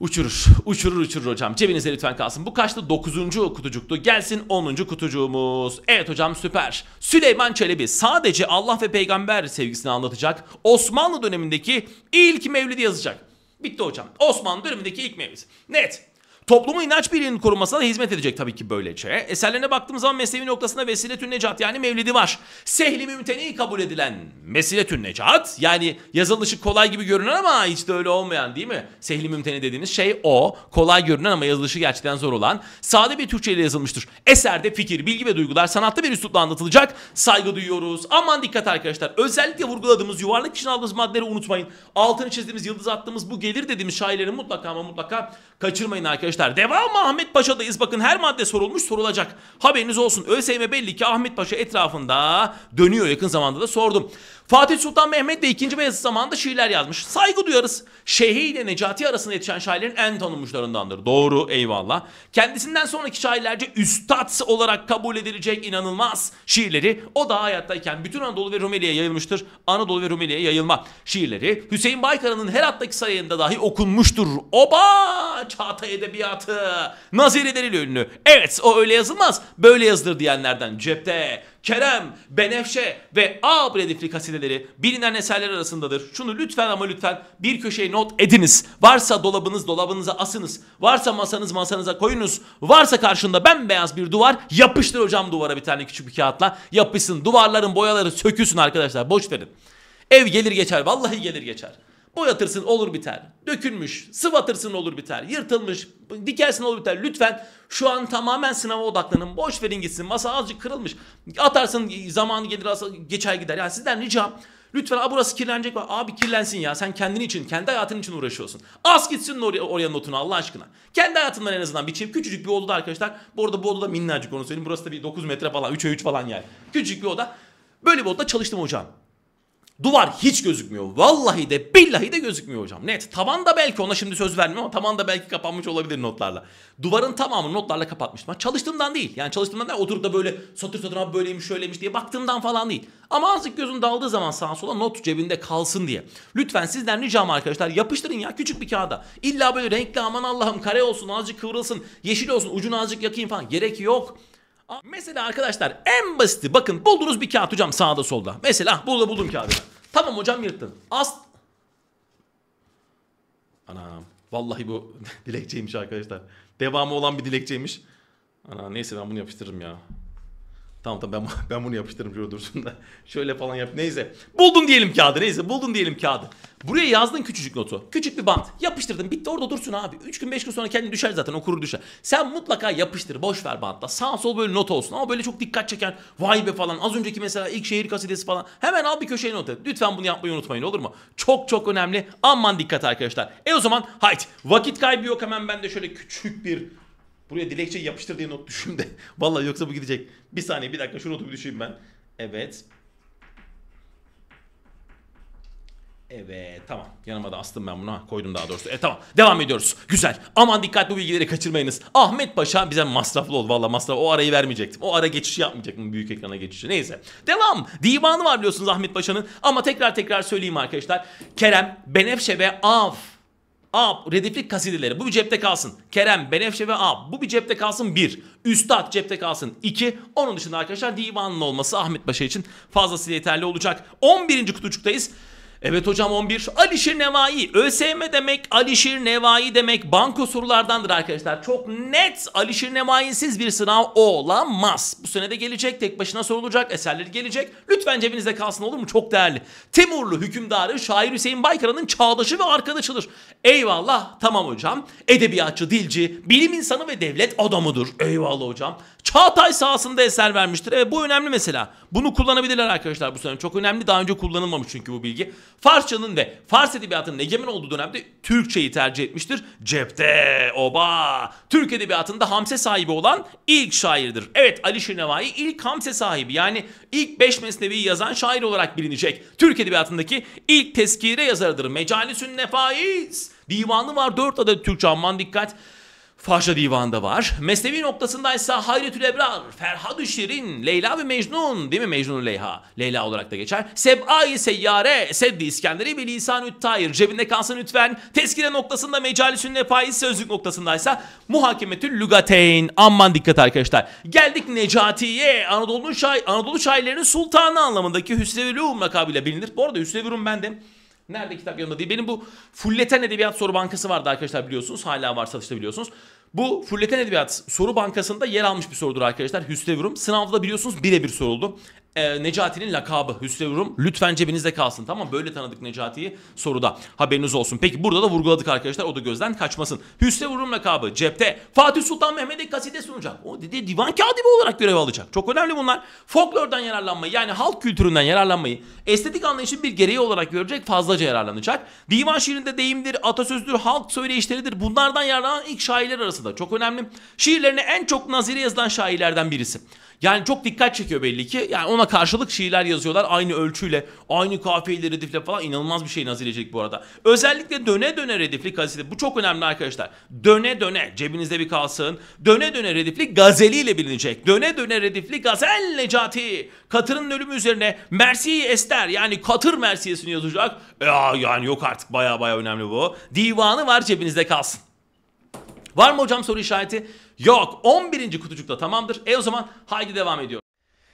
Uçurur, uçurur, uçurur hocam. Cebinize lütfen kalsın. Bu kaçtı? dokuzuncu kutucuktu. Gelsin onuncu kutucuğumuz. Evet hocam süper. Süleyman Çelebi sadece Allah ve peygamber sevgisini anlatacak. Osmanlı dönemindeki ilk mevlidi yazacak. Bitti hocam. Osmanlı dönemindeki ilk mevlid. Net. Toplumun inanç birliğinin korunmasına da hizmet edecek tabii ki böylece. Eserlerine baktığımız zaman mesnevi noktasında Vesiletün Necat yani Mevlidi var. Sehli mümteni kabul edilen Vesiletün Necat yani yazılışı kolay gibi görünen ama hiç de öyle olmayan değil mi? Sehli mümteni dediğiniz şey o. Kolay görünen ama yazılışı gerçekten zor olan. Sade bir Türkçe ile yazılmıştır. Eserde fikir, bilgi ve duygular sanatlı bir üslupla anlatılacak. Saygı duyuyoruz. Aman dikkat arkadaşlar. Özellikle vurguladığımız yuvarlak için aldığımız maddeleri unutmayın. Altını çizdiğimiz, yıldız attığımız bu gelir dediğimiz şairlerin mutlaka ama mutlaka Kaçırmayın arkadaşlar. Devamı Ahmet Paşa'dayız. Bakın her madde sorulmuş sorulacak. Haberiniz olsun. ÖSYM belli ki Ahmet Paşa etrafında dönüyor. Yakın zamanda da sordum. Fatih Sultan Mehmet de 2. Beyazıt zamanında şiirler yazmış. Saygı duyarız. Şeyhi ile Necati arasında yetişen şairlerin en tanınmışlarındandır. Doğru eyvallah. Kendisinden sonraki şairlerce üstad olarak kabul edilecek inanılmaz şiirleri o da hayattayken bütün Anadolu ve Rumeli'ye yayılmıştır. Anadolu ve Rumeli'ye yayılma şiirleri Hüseyin Baykara'nın Herat'taki sayında dahi okunmuştur. Oba! Çağatay Edebiyatı. Nazireleriyle ünlü. Evet o öyle yazılmaz böyle yazılır diyenlerden cepte. Kerem, Benefşe ve A redifli kasideleri bilinen eserler arasındadır. Şunu lütfen ama lütfen bir köşeye not ediniz. Varsa dolabınız dolabınıza asınız. Varsa masanız masanıza koyunuz. Varsa karşında bembeyaz bir duvar yapıştır hocam duvara bir tane küçük bir kağıtla. Yapışsın duvarların boyaları sökülsün arkadaşlar boş verin. Ev gelir geçer vallahi gelir geçer. Boyatırsın olur biter. Dökülmüş, sıvatırsın olur biter. Yırtılmış, dikersin olur biter. Lütfen şu an tamamen sınava odaklanın. Boş verin gitsin. Masa azıcık kırılmış. Atarsın zamanı gelir geçer gider. Yani sizden ricam Lütfen a burası kirlenecek var. Abi kirlensin ya. Sen kendin için, kendi hayatın için uğraşıyorsun. Az gitsin oraya, oraya notunu Allah aşkına. Kendi hayatından en azından bir çift. Küçücük bir oda arkadaşlar. Bu arada bu odada minnacık onu söyleyeyim. Burası da bir 9 metre falan, 3'e 3 falan yer, Küçücük bir oda. Böyle bir oda çalıştım hocam. Duvar hiç gözükmüyor. Vallahi de billahi de gözükmüyor hocam. Net. Tavan da belki ona şimdi söz vermiyorum ama tavan da belki kapanmış olabilir notlarla. Duvarın tamamını notlarla kapatmıştım. Çalıştığımdan değil. Yani çalıştığımdan değil. Oturup da böyle satır satır abi böyleymiş şöyleymiş diye baktığımdan falan değil. Ama azıcık gözün daldığı zaman sağa sola not cebinde kalsın diye. Lütfen sizden ricam arkadaşlar yapıştırın ya küçük bir kağıda. İlla böyle renkli aman Allah'ım kare olsun azıcık kıvrılsın. Yeşil olsun ucunu azıcık yakayım falan. Gerek yok. Mesela arkadaşlar en basiti bakın buldunuz bir kağıt hocam sağda solda. Mesela burada buldum kağıdı. Tamam hocam yırttın. As... Anam. Vallahi bu dilekçeymiş arkadaşlar. Devamı olan bir dilekçeymiş. Ana neyse ben bunu yapıştırırım ya. Tamam tamam ben, ben bunu yapıştırırım şöyle dursun da. Şöyle falan yap. Neyse. Buldun diyelim kağıdı. Neyse buldun diyelim kağıdı. Buraya yazdın küçücük notu. Küçük bir bant. Yapıştırdın. Bitti orada dursun abi. 3 gün 5 gün sonra kendi düşer zaten. O kurur düşer. Sen mutlaka yapıştır. Boş ver bantla. Sağ sol böyle not olsun. Ama böyle çok dikkat çeken. Vay be falan. Az önceki mesela ilk şehir kasidesi falan. Hemen al bir köşeye not et. Lütfen bunu yapmayı unutmayın olur mu? Çok çok önemli. Aman dikkat arkadaşlar. E o zaman haydi. Vakit kaybı yok. Hemen ben de şöyle küçük bir Buraya dilekçe yapıştır diye not düşün de. Vallahi yoksa bu gidecek. Bir saniye bir dakika şu notu bir düşeyim ben. Evet. Evet tamam. Yanıma da astım ben bunu. koydum daha doğrusu. E tamam. Devam ediyoruz. Güzel. Aman dikkat bu bilgileri kaçırmayınız. Ahmet Paşa bize masraflı oldu. Valla masraf. O arayı vermeyecektim. O ara geçişi yapmayacaktım. Büyük ekrana geçişi. Neyse. Devam. Divanı var biliyorsunuz Ahmet Paşa'nın. Ama tekrar tekrar söyleyeyim arkadaşlar. Kerem, Benefşe ve Av Ab rediflik kasideleri bu bir cepte kalsın. Kerem, Benefşe ve Ab bu bir cepte kalsın 1. Üstad cepte kalsın 2. Onun dışında arkadaşlar divanın olması Ahmet Paşa için fazlasıyla yeterli olacak. 11. kutucuktayız. Evet hocam 11. Alişir Nevai. ÖSYM demek Alişir Nevai demek banko sorulardandır arkadaşlar. Çok net Alişir Nevai'siz bir sınav olamaz. Bu sene de gelecek. Tek başına sorulacak. Eserleri gelecek. Lütfen cebinizde kalsın olur mu? Çok değerli. Timurlu hükümdarı şair Hüseyin Baykara'nın çağdaşı ve arkadaşıdır. Eyvallah. Tamam hocam. Edebiyatçı, dilci, bilim insanı ve devlet adamıdır. Eyvallah hocam. Çağatay sahasında eser vermiştir. Evet bu önemli mesela. Bunu kullanabilirler arkadaşlar bu sene. Çok önemli daha önce kullanılmamış çünkü bu bilgi. Farsçanın ve Fars edebiyatının egemen olduğu dönemde Türkçeyi tercih etmiştir. Cepte oba. Türk edebiyatında hamse sahibi olan ilk şairdir. Evet Ali Şenevai ilk hamse sahibi yani ilk beş mesneviyi yazan şair olarak bilinecek. Türk edebiyatındaki ilk tezkire yazarıdır. Mecalisün nefais. Divanı var dört adet Türkçe aman dikkat. Fahşa Divan'da var. Mesnevi noktasındaysa Hayretül Ebrar, Ferhad Şirin, Leyla ve Mecnun değil mi Mecnun Leyha? Leyla olarak da geçer. Seb'a-i Seyyare, Seddi İskenderi ve Lisan-ü Tahir, cebinde kalsın lütfen. Teskire noktasında Mecalisün Nefaiz sözlük noktasındaysa Muhakemetül Lügateyn. Aman dikkat arkadaşlar. Geldik Necati'ye. Anadolu, şair, Anadolu şairlerinin sultanı anlamındaki Hüsrevi Rum lakabıyla bilinir. Bu arada Hüsrevi Rum ben de Nerede kitap yanında değil. Benim bu Fulleten Edebiyat Soru Bankası vardı arkadaşlar biliyorsunuz. Hala var satışta biliyorsunuz. Bu Fulleten Edebiyat Soru Bankası'nda yer almış bir sorudur arkadaşlar. Hüsnü Vurum. Sınavda biliyorsunuz birebir soruldu e, Necati'nin lakabı Hüsrev Rum. Lütfen cebinizde kalsın tamam Böyle tanıdık Necati'yi soruda. Haberiniz olsun. Peki burada da vurguladık arkadaşlar. O da gözden kaçmasın. Hüsrev Rum lakabı cepte. Fatih Sultan Mehmet'e kaside sunacak. O dedi divan katibi olarak görev alacak. Çok önemli bunlar. Folklordan yararlanmayı yani halk kültüründen yararlanmayı estetik anlayışın bir gereği olarak görecek fazlaca yararlanacak. Divan şiirinde deyimdir, atasözdür, halk söyleyişleridir. Bunlardan yararlanan ilk şairler arasında. Çok önemli. şiirlerini en çok nazire yazılan şairlerden birisi. Yani çok dikkat çekiyor belli ki. Yani ona karşılık şiirler yazıyorlar aynı ölçüyle, aynı kafiyeyle, redifle falan inanılmaz bir şey nazilecek bu arada. Özellikle döne döne redifli gazete bu çok önemli arkadaşlar. Döne döne cebinizde bir kalsın. Döne döne redifli gazeliyle bilinecek. Döne döne redifli gazel Necati. Katır'ın ölümü üzerine Mersiye Ester yani Katır Mersiyesini yazacak. Ya e, yani yok artık baya baya önemli bu. Divanı var cebinizde kalsın. Var mı hocam soru işareti? Yok 11. kutucukta tamamdır. E o zaman haydi devam ediyor.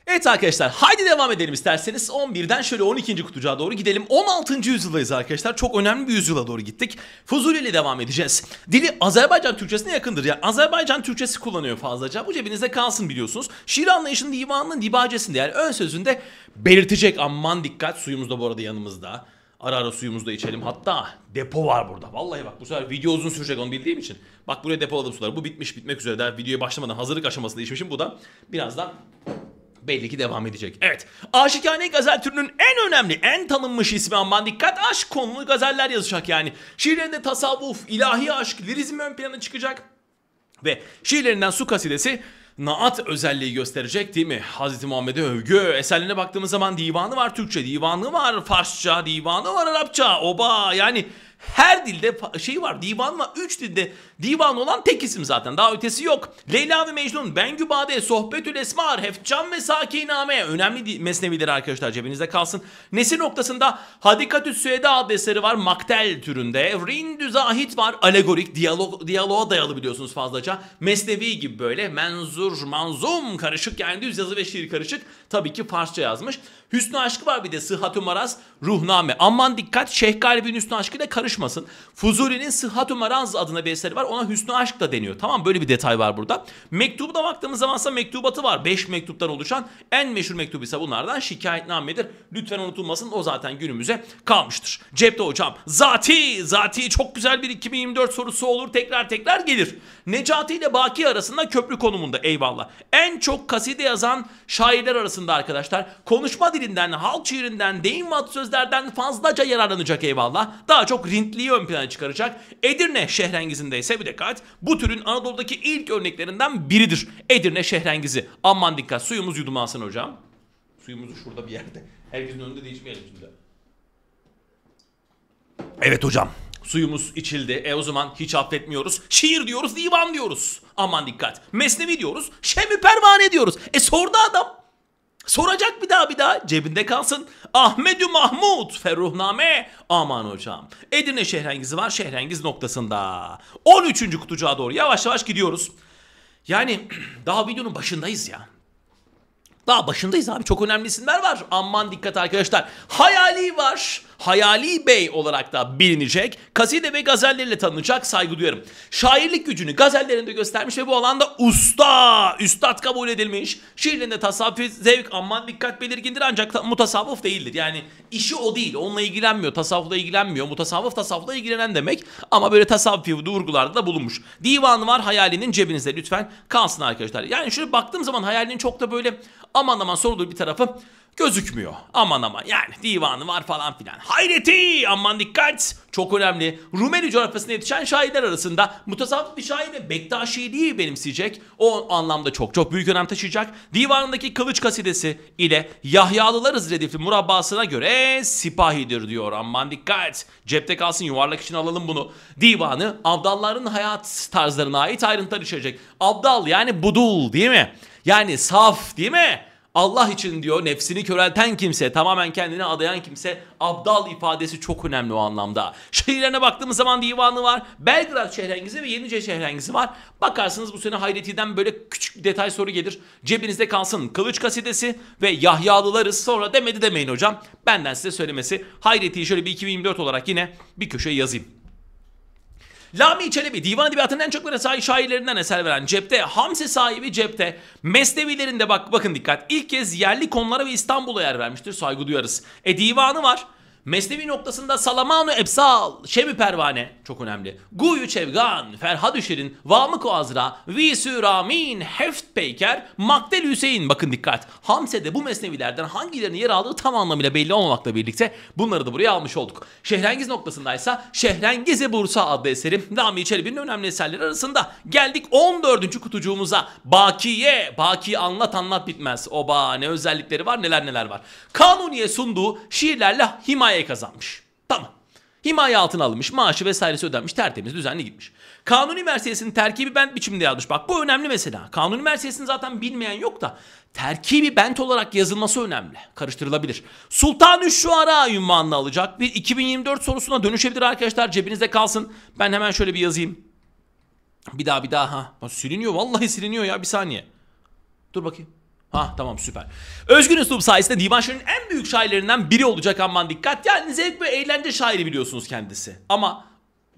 Evet arkadaşlar haydi devam edelim isterseniz 11'den şöyle 12. kutucuğa doğru gidelim. 16. yüzyıldayız arkadaşlar çok önemli bir yüzyıla doğru gittik. Fuzuli ile devam edeceğiz. Dili Azerbaycan Türkçesine yakındır yani Azerbaycan Türkçesi kullanıyor fazlaca. Bu cebinizde kalsın biliyorsunuz. Şiir anlayışının divanının dibacesinde yani ön sözünde belirtecek aman dikkat suyumuz da bu arada yanımızda. Ara ara suyumuzu da içelim. Hatta depo var burada. Vallahi bak bu sefer video uzun sürecek onu bildiğim için. Bak buraya depoladım suları. Bu bitmiş bitmek üzere. Daha videoya başlamadan hazırlık aşamasında içmişim. Bu da birazdan belli ki devam edecek. Evet. Aşikane gazel türünün en önemli, en tanınmış ismi aman dikkat aşk konulu gazeller yazacak yani. Şiirlerinde tasavvuf, ilahi aşk, lirizm ön plana çıkacak. Ve şiirlerinden su kasidesi naat özelliği gösterecek değil mi? Hz. Muhammed'e övgü. Eserlerine baktığımız zaman divanı var Türkçe, divanı var Farsça, divanı var Arapça, oba yani her dilde şey var divan var. Üç dilde divan olan tek isim zaten. Daha ötesi yok. Leyla ve Mecnun, Bengü Bade, Sohbetül Esmar, Hefcan ve Sakiname önemli mesnevidir arkadaşlar cebinizde kalsın. Nesi noktasında Hadikatü Süeda adlı var maktel türünde. Rindü Zahit var alegorik diyalog, diyaloğa dayalı biliyorsunuz fazlaca. Mesnevi gibi böyle menzur, manzum karışık yani düz yazı ve şiir karışık. Tabii ki Farsça yazmış. Hüsnü Aşkı var bir de Sıhhatü Maraz, Ruhname. Aman dikkat Şeyh Galip'in Hüsnü Aşkı ile karışık konuşmasın. Fuzuli'nin Sıhhat Maranz adına bir eseri var. Ona Hüsnü Aşk da deniyor. Tamam böyle bir detay var burada. da baktığımız zaman ise mektubatı var. Beş mektuptan oluşan en meşhur mektubu ise bunlardan şikayetnamedir. Lütfen unutulmasın o zaten günümüze kalmıştır. Cepte hocam. Zati, zati çok güzel bir 2024 sorusu olur. Tekrar tekrar gelir. Necati ile Baki arasında köprü konumunda eyvallah. En çok kaside yazan şairler arasında arkadaşlar. Konuşma dilinden, halk şiirinden, deyim ve sözlerden fazlaca yararlanacak eyvallah. Daha çok rintliyi ön plana çıkaracak. Edirne Şehrengizinde ise bir dikkat bu türün Anadolu'daki ilk örneklerinden biridir. Edirne Şehrengizi. Aman dikkat suyumuz yudumlansın hocam. Suyumuzu şurada bir yerde. Herkesin önünde de içmeyelim şimdi. Evet hocam. Suyumuz içildi. E o zaman hiç affetmiyoruz. Şiir diyoruz, divan diyoruz. Aman dikkat. Mesnevi diyoruz. Şemi pervane diyoruz. E sordu adam. Soracak bir daha bir daha cebinde kalsın. Ahmedü Mahmut Ferruhname aman hocam. Edirne Şehrengizi var Şehrengiz noktasında. 13. kutucuğa doğru yavaş yavaş gidiyoruz. Yani daha videonun başındayız ya. Daha başındayız abi çok önemli isimler var. Aman dikkat arkadaşlar. Hayali var. Hayali Bey olarak da bilinecek. Kaside ve gazelleriyle tanınacak saygı duyarım. Şairlik gücünü gazellerinde göstermiş ve bu alanda usta, üstad kabul edilmiş. Şiirinde tasavvuf, zevk aman dikkat belirgindir ancak mutasavvuf değildir. Yani işi o değil. Onunla ilgilenmiyor. Tasavvufla ilgilenmiyor. Mutasavvuf tasavvufla ilgilenen demek. Ama böyle tasavvufi durgularda da bulunmuş. Divanı var hayalinin cebinizde. Lütfen kalsın arkadaşlar. Yani şöyle baktığım zaman hayalinin çok da böyle aman aman sorulur bir tarafı gözükmüyor. Aman aman yani divanı var falan filan. Hayreti aman dikkat çok önemli. Rumeli coğrafyasına yetişen şairler arasında mutasavvıf bir şair ve değil benimseyecek. O anlamda çok çok büyük önem taşıyacak. Divanındaki Kılıç Kasidesi ile Yahyalılarız Hızredifli murabbasına göre sipahidir diyor. Aman dikkat. Cepte kalsın yuvarlak için alalım bunu. Divanı abdalların hayat tarzlarına ait ayrıntılar işleyecek. Abdal yani budul değil mi? Yani saf değil mi? Allah için diyor nefsini körelten kimse, tamamen kendini adayan kimse abdal ifadesi çok önemli o anlamda. Şehirlerine baktığımız zaman divanı var. Belgrad şehrengizi ve Yenice şehrengizi var. Bakarsınız bu sene Hayreti'den böyle küçük bir detay soru gelir. Cebinizde kalsın Kılıç kasidesi ve Yahyalılarız sonra demedi demeyin hocam. Benden size söylemesi Hayreti'yi şöyle bir 2024 olarak yine bir köşeye yazayım. Lami Çelebi divan edebiyatının en çok böyle sahip şairlerinden eser veren cepte. hamse sahibi cepte. Mesnevilerinde bak bakın dikkat. ilk kez yerli konulara ve İstanbul'a yer vermiştir. Saygı duyarız. E divanı var. Mesnevi noktasında Salamanu Epsal Şemi Pervane çok önemli. Guyu Çevgan, Ferhad Üşer'in, Vamık Azra, Visü Ramin, Heft Peyker, Makdel Hüseyin bakın dikkat. Hamse'de bu mesnevilerden hangilerini yer aldığı tam anlamıyla belli olmamakla birlikte bunları da buraya almış olduk. Şehrengiz noktasındaysa Şehrengize Bursa adlı eserim Rami Çelebi'nin önemli eserleri arasında. Geldik 14. kutucuğumuza. Bakiye, Baki anlat anlat bitmez. Oba ne özellikleri var neler neler var. Kanuni'ye sunduğu şiirlerle himaye himaye kazanmış. Tamam. Himaye altına alınmış, maaşı vesairesi ödenmiş, tertemiz, düzenli gitmiş. Kanuni mersiyesinin terkibi bent biçimde yazmış. Bak bu önemli mesela. Kanuni mersiyesini zaten bilmeyen yok da terkibi bent olarak yazılması önemli. Karıştırılabilir. Sultanü Şuara ünvanını alacak. Bir 2024 sorusuna dönüşebilir arkadaşlar. Cebinizde kalsın. Ben hemen şöyle bir yazayım. Bir daha bir daha ha. Siliniyor vallahi siliniyor ya bir saniye. Dur bakayım. Ha tamam süper. Özgün üslup sayesinde divan en büyük şairlerinden biri olacak aman dikkat. Yani zevk ve eğlence şairi biliyorsunuz kendisi. Ama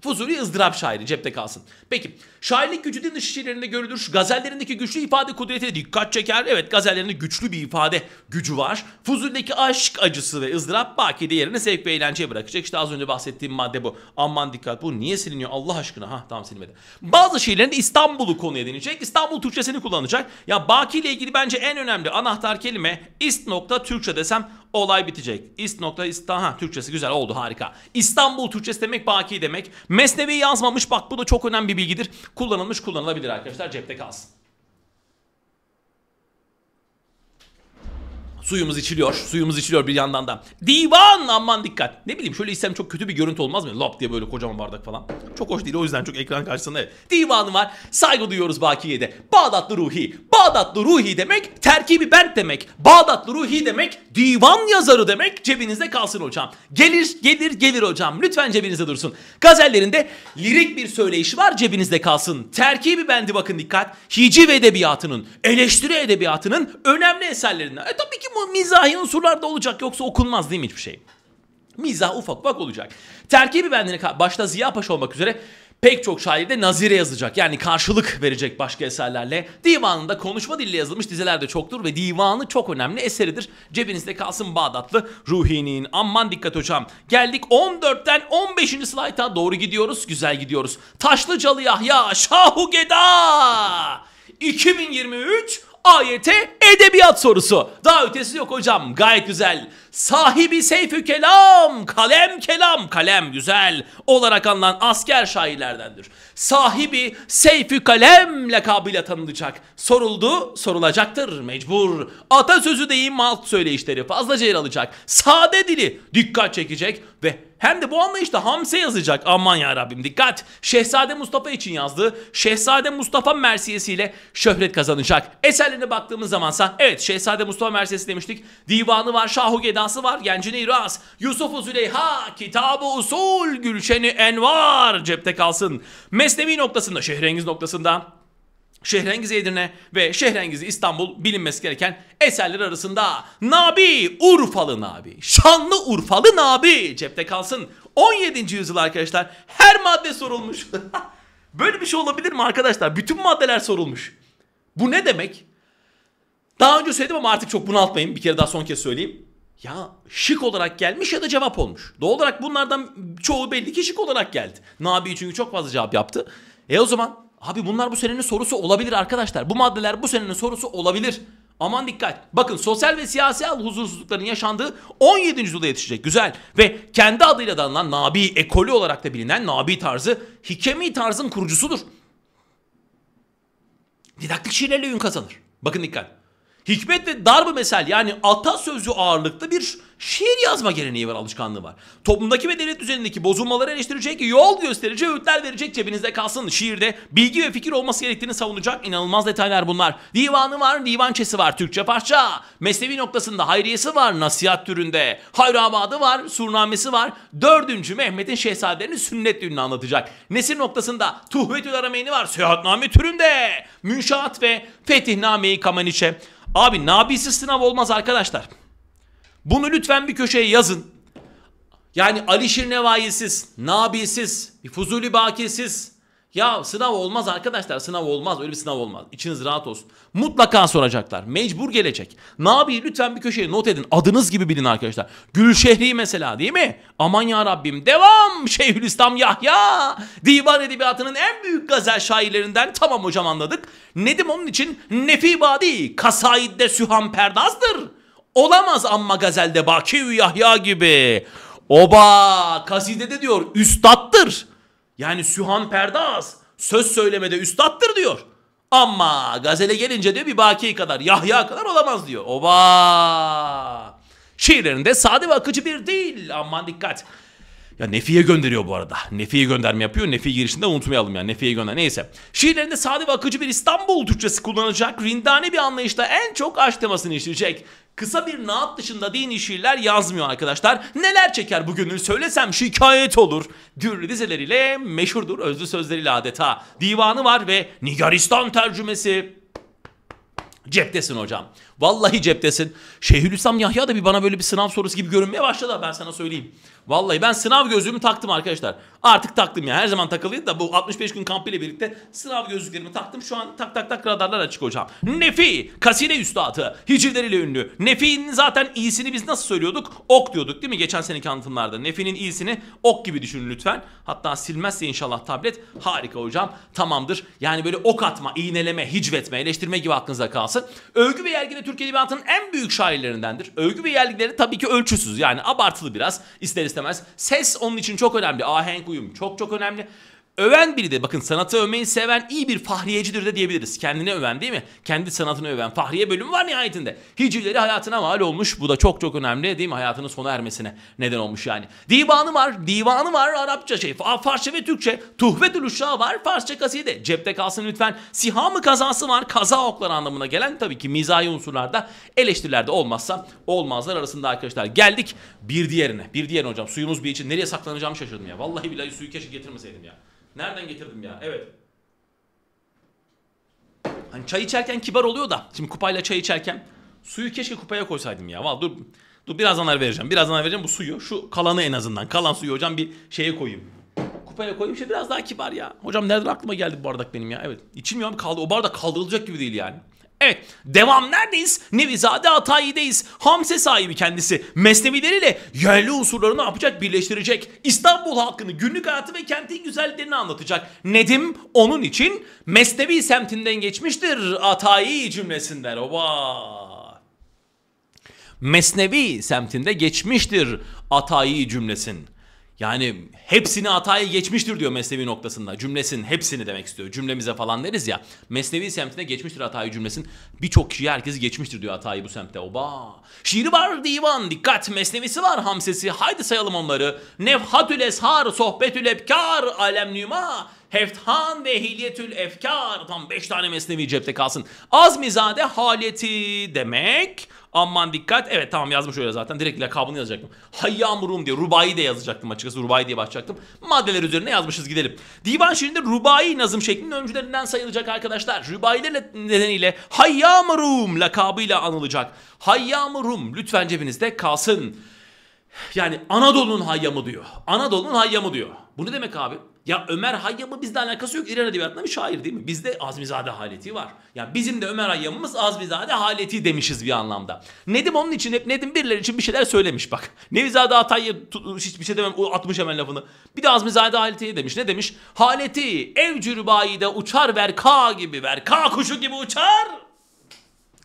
Fuzuli ızdırap şairi cepte kalsın. Peki Şairlik gücü din şiirlerinde görülür. Gazellerindeki güçlü ifade kudreti dikkat çeker. Evet gazellerinde güçlü bir ifade gücü var. Fuzul'deki aşk acısı ve ızdırap baki yerine sevk ve eğlenceye bırakacak. İşte az önce bahsettiğim madde bu. Aman dikkat bu niye siliniyor Allah aşkına? Ha tamam silmedi. Bazı şiirlerinde İstanbul'u konu edinecek. İstanbul Türkçesini kullanacak. Ya Baki ile ilgili bence en önemli anahtar kelime ist nokta Türkçe desem olay bitecek. İst nokta İstanha Türkçesi güzel oldu harika. İstanbul Türkçesi demek baki demek. Mesnevi yazmamış bak bu da çok önemli bir bilgidir. Kullanılmış kullanılabilir arkadaşlar cepte kalsın. Suyumuz içiliyor. Suyumuz içiliyor bir yandan da. Divan aman dikkat. Ne bileyim şöyle isem çok kötü bir görüntü olmaz mı? Lap diye böyle kocaman bardak falan. Çok hoş değil o yüzden çok ekran karşısında evet. Divanı var. Saygı duyuyoruz Bakiye'de. Bağdatlı Ruhi. Bağdatlı Ruhi demek terkibi bent demek. Bağdatlı Ruhi demek divan yazarı demek. Cebinizde kalsın hocam. Gelir gelir gelir hocam. Lütfen cebinizde dursun. Gazellerinde lirik bir söyleyişi var cebinizde kalsın. Terkibi bendi bakın dikkat. Hiciv edebiyatının, eleştiri edebiyatının önemli eserlerinden. E tabii ki mı mizahi unsurlar da olacak yoksa okunmaz değil mi hiçbir şey? Mizah ufak ufak olacak. Terkibi bendini başta Ziya Paşa olmak üzere pek çok şairde nazire yazacak. Yani karşılık verecek başka eserlerle. Divanında konuşma dille yazılmış dizeler de çoktur ve divanı çok önemli eseridir. Cebinizde kalsın Bağdatlı ruhini'nin Aman dikkat hocam. Geldik 14'ten 15. slayta doğru gidiyoruz. Güzel gidiyoruz. Taşlıcalı Yahya Şahu Geda 2023 AYT edebiyat sorusu. Daha ötesi yok hocam. Gayet güzel. Sahibi seyfü kelam, kalem kelam, kalem güzel olarak anılan asker şairlerdendir. Sahibi seyfü kalem lakabıyla tanınacak. Soruldu, sorulacaktır mecbur. Atasözü deyim alt söyleyişleri fazlaca yer alacak. Sade dili dikkat çekecek ve hem de bu anlayışta Hamse yazacak. Aman ya Rabbim dikkat. Şehzade Mustafa için yazdığı Şehzade Mustafa Mersiyesiyle şöhret kazanacak. Eserlerine baktığımız zamansa evet Şehzade Mustafa Mersiyesi demiştik. Divanı var, Şahugedan sevdası var. Gencini İras, Yusuf-u Züleyha, kitabı Usul, Gülşeni i Envar cepte kalsın. Mesnevi noktasında, Şehrengiz noktasında Şehrengiz Edirne ve Şehrengiz İstanbul bilinmesi gereken eserler arasında Nabi, Urfalı Nabi, Şanlı Urfalı Nabi cepte kalsın. 17. yüzyıl arkadaşlar her madde sorulmuş. Böyle bir şey olabilir mi arkadaşlar? Bütün maddeler sorulmuş. Bu ne demek? Daha önce söyledim ama artık çok bunaltmayın. Bir kere daha son kez söyleyeyim. Ya şık olarak gelmiş ya da cevap olmuş. Doğal olarak bunlardan çoğu belli ki şık olarak geldi. Nabi çünkü çok fazla cevap yaptı. E o zaman abi bunlar bu senenin sorusu olabilir arkadaşlar. Bu maddeler bu senenin sorusu olabilir. Aman dikkat. Bakın sosyal ve siyasi huzursuzlukların yaşandığı 17. yüzyılda yetişecek. Güzel. Ve kendi adıyla da anılan Nabi ekolü olarak da bilinen Nabi tarzı Hikemi tarzın kurucusudur. Didaktik şiirlerle yün kazanır. Bakın dikkat. Hikmet ve darbı mesel yani atasözü ağırlıklı bir şiir yazma geleneği var, alışkanlığı var. Toplumdaki ve devlet düzenindeki bozulmaları eleştirecek, yol gösterici öğütler verecek cebinizde kalsın. Şiirde bilgi ve fikir olması gerektiğini savunacak inanılmaz detaylar bunlar. Divanı var, divançesi var, Türkçe parça. Mesnevi noktasında hayriyesi var, nasihat türünde. Hayrabadı var, surnamesi var. Dördüncü Mehmet'in şehzadelerini sünnet düğününü anlatacak. Nesir noktasında Tuhvetül Arameyni var, seyahatname türünde. Münşaat ve Fetihname-i Kamaniçe. Abi nabisiz sınav olmaz arkadaşlar. Bunu lütfen bir köşeye yazın. Yani Alişir Nevai'siz, Nabi'siz, Fuzuli Baki'siz, ya sınav olmaz arkadaşlar sınav olmaz öyle bir sınav olmaz. İçiniz rahat olsun. Mutlaka soracaklar. Mecbur gelecek. Nabi lütfen bir köşeye not edin. Adınız gibi bilin arkadaşlar. Gülşehri mesela değil mi? Aman ya Rabbim devam Şeyhülislam Yahya. Divan edebiyatının en büyük gazel şairlerinden tamam hocam anladık. Nedim onun için Nefi Badi Kasaid'de sühan Perdaz'dır. Olamaz amma gazelde Baki Yahya gibi. Oba kaside de diyor üstattır. Yani Sühan Perdaz söz söylemede üstattır diyor. Ama gazele gelince diyor bir baki kadar Yahya kadar olamaz diyor. Oba! Şiirlerinde sade ve akıcı bir değil. Aman dikkat. Ya Nefi'ye gönderiyor bu arada. Nefi'ye gönderme yapıyor. Nefi girişinde unutmayalım ya Nefi'ye gönder. Neyse. Şiirlerinde sade ve akıcı bir İstanbul Türkçesi kullanacak. rindani bir anlayışla en çok aşk temasını işleyecek. Kısa bir naat dışında dini şiirler yazmıyor arkadaşlar. Neler çeker bugünü söylesem şikayet olur. Dürlü dizeleriyle meşhurdur özlü sözleriyle adeta. Divanı var ve Nigaristan tercümesi. Ceptesin hocam. Vallahi ceptesin. Şeyhülislam Yahya da bir bana böyle bir sınav sorusu gibi görünmeye başladı ben sana söyleyeyim. Vallahi ben sınav gözlüğümü taktım arkadaşlar. Artık taktım ya. Her zaman takılıydı da bu 65 gün kampıyla birlikte sınav gözlüklerimi taktım. Şu an tak tak tak radarlar açık hocam. Nefi, kaside üstadı, hicivleriyle ünlü. Nefi'nin zaten iyisini biz nasıl söylüyorduk? Ok diyorduk değil mi? Geçen seneki anlatımlarda. Nefi'nin iyisini ok gibi düşünün lütfen. Hatta silmezse inşallah tablet harika hocam. Tamamdır. Yani böyle ok atma, iğneleme, hicvetme, eleştirme gibi aklınıza kalsın. Övgü ve yergine Türk Edebiyatı'nın en büyük şairlerindendir. Övgü ve yerlikleri tabii ki ölçüsüz yani abartılı biraz ister istemez. Ses onun için çok önemli. Ahenk uyum çok çok önemli. Öven biri de bakın sanatı övmeyi seven iyi bir fahriyecidir de diyebiliriz. Kendini öven değil mi? Kendi sanatını öven. Fahriye bölümü var nihayetinde. Hicivleri hayatına mal olmuş. Bu da çok çok önemli değil mi? Hayatının sona ermesine neden olmuş yani. Divanı var. Divanı var Arapça şey. Farsça ve Türkçe. Tuhvetül Uşşa var. Farsça kaside. Cepte kalsın lütfen. Sihamı kazası var. Kaza okları anlamına gelen tabii ki mizahi unsurlarda eleştirilerde olmazsa olmazlar arasında arkadaşlar. Geldik bir diğerine. Bir diğerine hocam. Suyumuz bir için. Nereye saklanacağımı şaşırdım ya. Vallahi billahi suyu keşke getirmeseydim ya. Nereden getirdim ya? Evet. Hani çay içerken kibar oluyor da. Şimdi kupayla çay içerken suyu keşke kupaya koysaydım ya. Vallahi dur dur birazdan vereceğim. Birazdan vereceğim bu suyu. Şu kalanı en azından. Kalan suyu hocam bir şeye koyayım. Kupaya koyayım şey biraz daha kibar ya. Hocam nereden aklıma geldi bu bardak benim ya? Evet. İçilmiyor abi kaldı. O bardak kaldırılacak gibi değil yani. Evet devam neredeyiz? Nevizade Hatayi'deyiz. Hamse sahibi kendisi. Mesnevileriyle yerli unsurlarını yapacak? Birleştirecek. İstanbul halkını, günlük hayatı ve kentin güzelliklerini anlatacak. Nedim onun için Mesnevi semtinden geçmiştir Atayi cümlesinden. Oba! Mesnevi semtinde geçmiştir Atayi cümlesin. Yani hepsini hataya geçmiştir diyor Mesnevi noktasında. cümlesin hepsini demek istiyor. Cümlemize falan deriz ya. Mesnevi semtine geçmiştir hatayı cümlesin. Birçok kişi herkesi geçmiştir diyor hatayı bu semtte. Oba. Şiiri var divan. Dikkat. Mesnevisi var hamsesi. Haydi sayalım onları. Nefhatül eshar sohbetül ebkar alem nüma. Heftan ve Hilyetül Efkar. Tam beş tane mesnevi cepte kalsın. Az mizade haleti demek. Aman dikkat. Evet tamam yazmış öyle zaten. Direkt lakabını yazacaktım. Hayyam Rum diye. Rubai de yazacaktım açıkçası. Rubai diye başlayacaktım. Maddeler üzerine yazmışız gidelim. Divan şiirinde Rubai nazım şeklinin öncülerinden sayılacak arkadaşlar. Rubailer nedeniyle Hayyam Rum lakabıyla anılacak. Hayyam Rum lütfen cebinizde kalsın. Yani Anadolu'nun hayyamı diyor. Anadolu'nun hayyamı diyor. Bu ne demek abi? Ya Ömer Hayyam'ı bizle alakası yok. İran Edebiyatı'nda bir şair değil mi? Bizde Azmizade Haleti var. Yani bizim de Ömer Hayyam'ımız Azmizade Haleti demişiz bir anlamda. Nedim onun için hep Nedim birileri için bir şeyler söylemiş bak. Nevizade Atay'ı hiçbir şey demem atmış hemen lafını. Bir de Azmizade Haleti'ye demiş. Ne demiş? Haleti ev cürbayi de uçar verka gibi verka kuşu gibi uçar.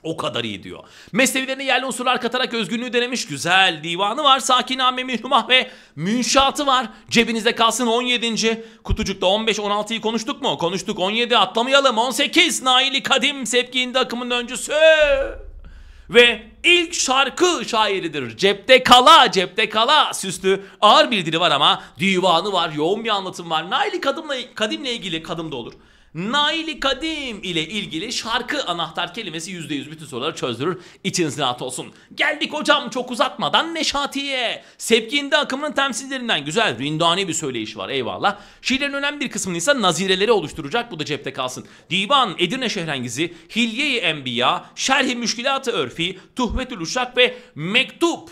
O kadar iyi diyor. Mesnevilerine yerli unsurlar katarak özgünlüğü denemiş. Güzel. Divanı var. sakin amme Minhumah ve Münşatı var. Cebinizde kalsın 17. Kutucukta 15-16'yı konuştuk mu? Konuştuk. 17 atlamayalım. 18 Naili Kadim Sepki'inde akımın öncüsü. Ve ilk şarkı şairidir. Cepte kala, cepte kala. Süslü ağır bir dili var ama divanı var, yoğun bir anlatım var. Naili Kadim'le, Kadim'le ilgili kadım da olur. Naili Kadim ile ilgili şarkı anahtar kelimesi %100 bütün soruları çözdürür. İçiniz rahat olsun. Geldik hocam çok uzatmadan Neşati'ye. Sepkinde akımının temsillerinden güzel rindani bir söyleyişi var eyvallah. Şiirlerin önemli bir kısmını ise nazireleri oluşturacak bu da cepte kalsın. Divan, Edirne Şehrengizi, Hilye-i Enbiya, Şerh-i Müşkilat-ı Örfi, Tuhvetül Uşak ve Mektup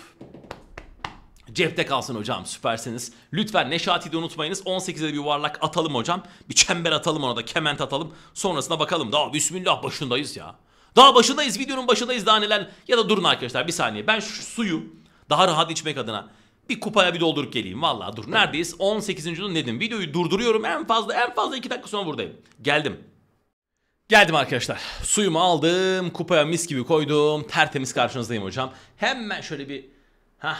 cepte kalsın hocam süpersiniz. Lütfen Neşati'yi de unutmayınız. 18'e de bir yuvarlak atalım hocam. Bir çember atalım ona da kement atalım. Sonrasına bakalım. Daha bismillah başındayız ya. Daha başındayız videonun başındayız daha neler. Ya da durun arkadaşlar bir saniye. Ben şu suyu daha rahat içmek adına bir kupaya bir doldurup geleyim. Valla dur. Neredeyiz? 18. yılın dedim. Videoyu durduruyorum. En fazla en fazla 2 dakika sonra buradayım. Geldim. Geldim arkadaşlar. Suyumu aldım. Kupaya mis gibi koydum. Tertemiz karşınızdayım hocam. Hemen şöyle bir... Hah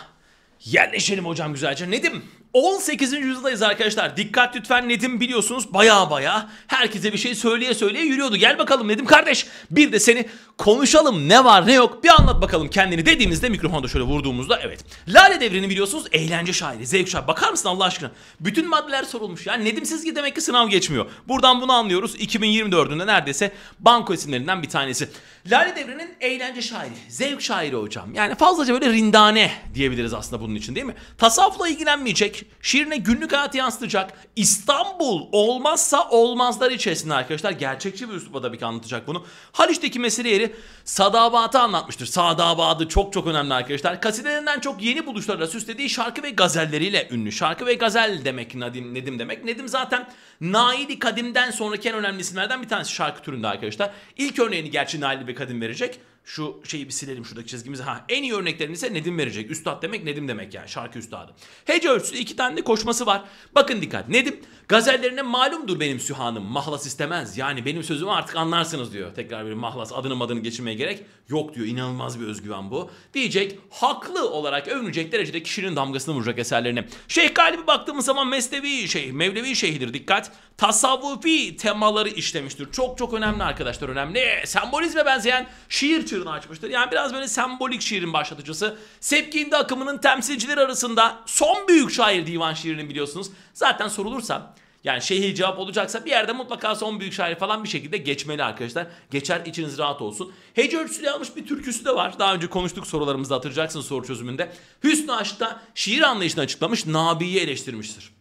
Yerleşelim hocam güzelce. Nedim 18. yüzyıldayız arkadaşlar. Dikkat lütfen Nedim biliyorsunuz baya baya herkese bir şey söyleye söyleye yürüyordu. Gel bakalım Nedim kardeş bir de seni konuşalım ne var ne yok bir anlat bakalım kendini dediğimizde mikrofonda şöyle vurduğumuzda evet. Lale devrini biliyorsunuz eğlence şairi, zevk şairi. Bakar mısın Allah aşkına? Bütün maddeler sorulmuş. Yani Nedim Sizgi demek ki sınav geçmiyor. Buradan bunu anlıyoruz. 2024'ünde neredeyse banko isimlerinden bir tanesi. Lale devrinin eğlence şairi, zevk şairi hocam. Yani fazlaca böyle rindane diyebiliriz aslında bunun için değil mi? Tasavvufla ilgilenmeyecek, gelecek. günlük hayatı yansıtacak. İstanbul olmazsa olmazlar içerisinde arkadaşlar. Gerçekçi bir üsluba tabii ki anlatacak bunu. Haliç'teki mesele yeri Sadabat'ı anlatmıştır. Sadabat'ı çok çok önemli arkadaşlar. Kasidelerinden çok yeni buluşlarla süslediği şarkı ve gazelleriyle ünlü. Şarkı ve gazel demek Nedim, Nedim demek. Nedim zaten Naili Kadim'den sonraki en önemli isimlerden bir tanesi şarkı türünde arkadaşlar. İlk örneğini gerçi Naili ve Kadim verecek şu şeyi bir silelim şuradaki çizgimizi. Ha, en iyi örneklerini ise Nedim verecek. Üstad demek Nedim demek yani şarkı üstadı. Hece ölçüsü iki tane de koşması var. Bakın dikkat Nedim gazellerine malumdur benim sühanım. Mahlas istemez yani benim sözümü artık anlarsınız diyor. Tekrar bir mahlas adını madını geçirmeye gerek yok diyor. İnanılmaz bir özgüven bu. Diyecek haklı olarak övünecek derecede kişinin damgasını vuracak eserlerine. Şeyh Galibi baktığımız zaman Mesnevi şey, Mevlevi şeyhidir dikkat. Tasavvufi temaları işlemiştir. Çok çok önemli arkadaşlar önemli. Sembolizme benzeyen şiir çığırını açmıştır. Yani biraz böyle sembolik şiirin başlatıcısı. Sepkinde akımının temsilcileri arasında son büyük şair divan şiirini biliyorsunuz. Zaten sorulursa yani şehir cevap olacaksa bir yerde mutlaka son büyük şair falan bir şekilde geçmeli arkadaşlar. Geçer içiniz rahat olsun. Hece ölçüsüyle almış bir türküsü de var. Daha önce konuştuk sorularımızı hatırlayacaksınız soru çözümünde. Hüsnü da şiir anlayışını açıklamış Nabi'yi eleştirmiştir.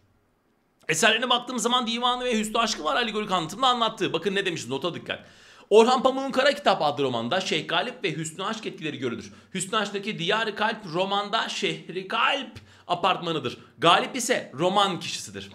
Eserlerine baktığım zaman divanı ve Hüsnü Aşk'ı var alegorik anlatımda anlattığı. Bakın ne demiş nota dikkat. Orhan Pamuk'un Kara Kitap adlı romanda Şeyh Galip ve Hüsnü Aşk etkileri görülür. Hüsnü Aşk'taki Diyarı Kalp romanda Şehri Kalp apartmanıdır. Galip ise roman kişisidir.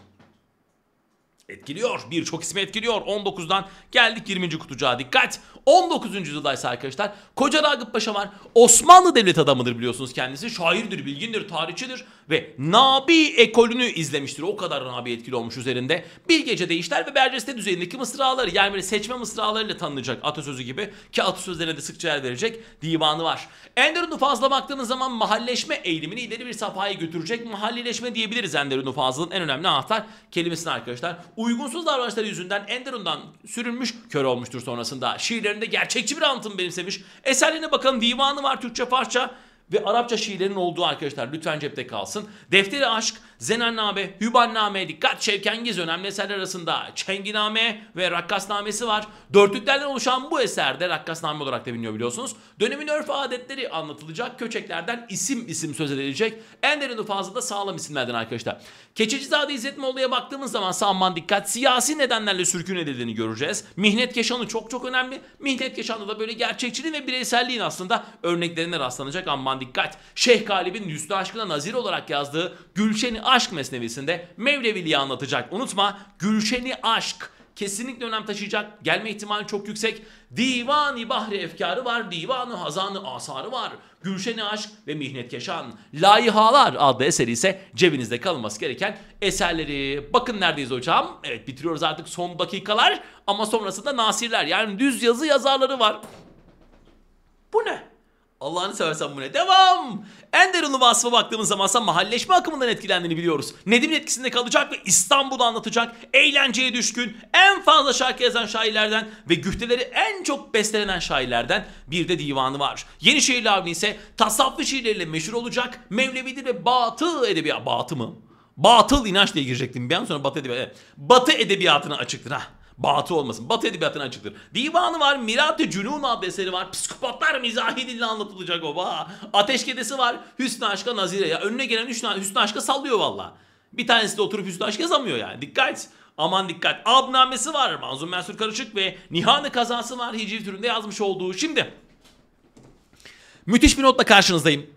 Etkiliyor. Birçok ismi etkiliyor. 19'dan geldik 20. kutucuğa dikkat. 19. yüzyıldaysa arkadaşlar Koca Ragıp Paşa var. Osmanlı devlet adamıdır biliyorsunuz kendisi. Şairdir, bilgindir, tarihçidir ve Nabi ekolünü izlemiştir. O kadar Nabi etkili olmuş üzerinde. Bir gecede işler ve Berceste düzeyindeki mısraları yani böyle seçme mısralarıyla tanınacak atasözü gibi ki atasözlerine de sıkça yer verecek divanı var. Enderun'u fazla baktığınız zaman mahalleşme eğilimini ileri bir safhaya götürecek mahallileşme diyebiliriz Enderun'u fazlının en önemli anahtar kelimesini arkadaşlar. Uygunsuz davranışları yüzünden Enderun'dan sürülmüş kör olmuştur sonrasında. Şiirlerinde gerçekçi bir anlatım benimsemiş. Eserlerine bakalım divanı var Türkçe Farsça ve Arapça şiirlerin olduğu arkadaşlar lütfen cepte kalsın. Defteri Aşk Zenanname, Hübanname, Dikkat Şevkengiz önemli eserler arasında Çenginame ve Rakkasnamesi var. Dörtlüklerden oluşan bu eserde Rakkasname olarak da biliniyor biliyorsunuz. Dönemin örf adetleri anlatılacak. Köçeklerden isim isim söz edilecek. En derin fazla da sağlam isimlerden arkadaşlar. Keçecizade İzzet Moğlu'ya baktığımız zaman Samman Dikkat siyasi nedenlerle sürkün edildiğini göreceğiz. Mihnet Keşan'ı çok çok önemli. Mihnet Keşan'da da böyle gerçekçiliğin ve bireyselliğin aslında örneklerine rastlanacak. Aman dikkat. Şeyh Galip'in Hüsnü Aşkı'na nazir olarak yazdığı Gülşen Aşk Mesnevisi'nde Mevleviliği anlatacak. Unutma Gülşeni Aşk kesinlikle önem taşıyacak. Gelme ihtimali çok yüksek. Divani Bahri Efkarı var. Divanı Hazanı Asarı var. Gülşen'i Aşk ve Mihnet Keşan. Layihalar adlı eseri ise cebinizde kalınması gereken eserleri. Bakın neredeyiz hocam. Evet bitiriyoruz artık son dakikalar. Ama sonrasında nasirler yani düz yazı yazarları var. Bu ne? Allah'ını seversen bu ne? Devam! Enderun'un vasfına baktığımız zaman ise mahalleşme akımından etkilendiğini biliyoruz. Nedim'in etkisinde kalacak ve İstanbul'u anlatacak, eğlenceye düşkün, en fazla şarkı yazan şairlerden ve güfteleri en çok bestelenen şairlerden bir de divanı var. Yenişehirli Avni ise tasavvuf şiirleriyle meşhur olacak, Mevlevidir ve batı edebiyat, batı mı? Batıl inanç diye girecektim bir an sonra batı edebiyatı. Batı edebiyatına açıktır ha. Batı olmasın. Batı edebiyatından çıktır. Divanı var. Mirat-ı Cünun adlı var. Psikopatlar mizahi dille anlatılacak oba. Ateş Kedesi var. Hüsnü Aşk'a nazire. Ya önüne gelen Hüsnü, Hüsnü Aşk'a sallıyor valla. Bir tanesi de oturup Hüsnü Aşk yazamıyor yani. Dikkat. Aman dikkat. Abnamesi var. Manzum Mansur Karışık ve Nihan'ı kazası var. Hicri türünde yazmış olduğu. Şimdi müthiş bir notla karşınızdayım.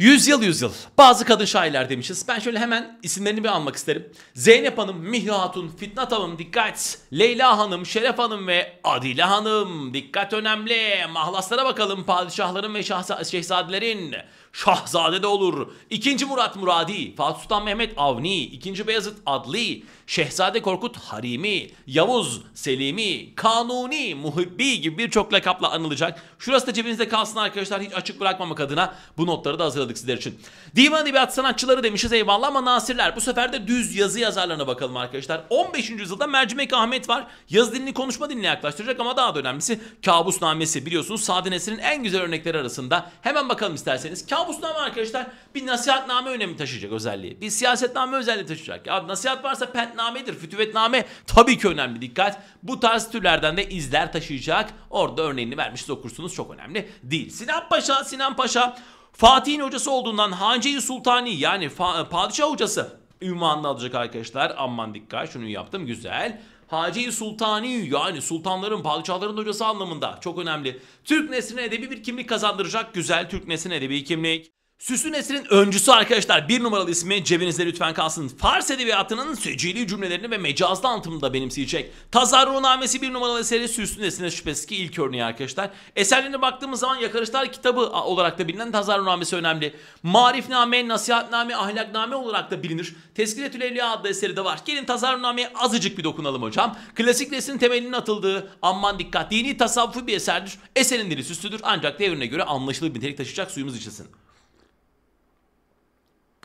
Yüzyıl yüzyıl. Bazı kadın şairler demişiz. Ben şöyle hemen isimlerini bir almak isterim. Zeynep Hanım, Mihri Hatun, Fitnat Hanım dikkat. Leyla Hanım, Şeref Hanım ve Adile Hanım. Dikkat önemli. Mahlaslara bakalım padişahların ve şehzadelerin. Şahzade de olur. İkinci Murat Muradi, Fatih Sultan Mehmet Avni, 2. Beyazıt Adli, Şehzade Korkut Harimi, Yavuz Selimi, Kanuni, Muhibbi gibi birçok lakapla anılacak. Şurası da cebinizde kalsın arkadaşlar hiç açık bırakmamak adına bu notları da hazırladım hazırladık sizler için. Divan Edebiyat sanatçıları demişiz eyvallah ama nasirler. Bu sefer de düz yazı yazarlarına bakalım arkadaşlar. 15. yüzyılda Mercimek Ahmet var. Yazı dilini konuşma diline yaklaştıracak ama daha da önemlisi Kabusnamesi. Biliyorsunuz Sadi Nesin'in en güzel örnekleri arasında. Hemen bakalım isterseniz. Kabusname arkadaşlar bir nasihatname önemi taşıyacak özelliği. Bir siyasetname özelliği taşıyacak. Abi nasihat varsa pentnamedir. Fütüvetname tabii ki önemli dikkat. Bu tarz türlerden de izler taşıyacak. Orada örneğini vermişiz okursunuz çok önemli değil. Sinan Paşa, Sinan Paşa Fatih'in hocası olduğundan Hance-i Sultani yani padişah hocası ünvanını alacak arkadaşlar. Aman dikkat şunu yaptım güzel. Hacı Sultani yani sultanların, padişahların hocası anlamında çok önemli. Türk nesline edebi bir kimlik kazandıracak güzel Türk nesline edebi kimlik. Süslü Nesir'in öncüsü arkadaşlar bir numaralı ismi cebinizde lütfen kalsın. Fars edebiyatının secili cümlelerini ve mecazlı da benimseyecek. Tazarrunamesi bir numaralı eseri Süslü Nesir'in şüphesiz ki ilk örneği arkadaşlar. Eserlerine baktığımız zaman Yakarışlar kitabı olarak da bilinen Tazarrunamesi önemli. Marifname, Nasihatname, Ahlakname olarak da bilinir. Teskiretül Evliya adlı eseri de var. Gelin Tazarruname'ye azıcık bir dokunalım hocam. Klasik neslin temelinin atıldığı aman dikkat dini tasavvufi bir eserdir. Eserin dili süslüdür ancak devrine göre anlaşılır bir nitelik taşıyacak suyumuz içilsin.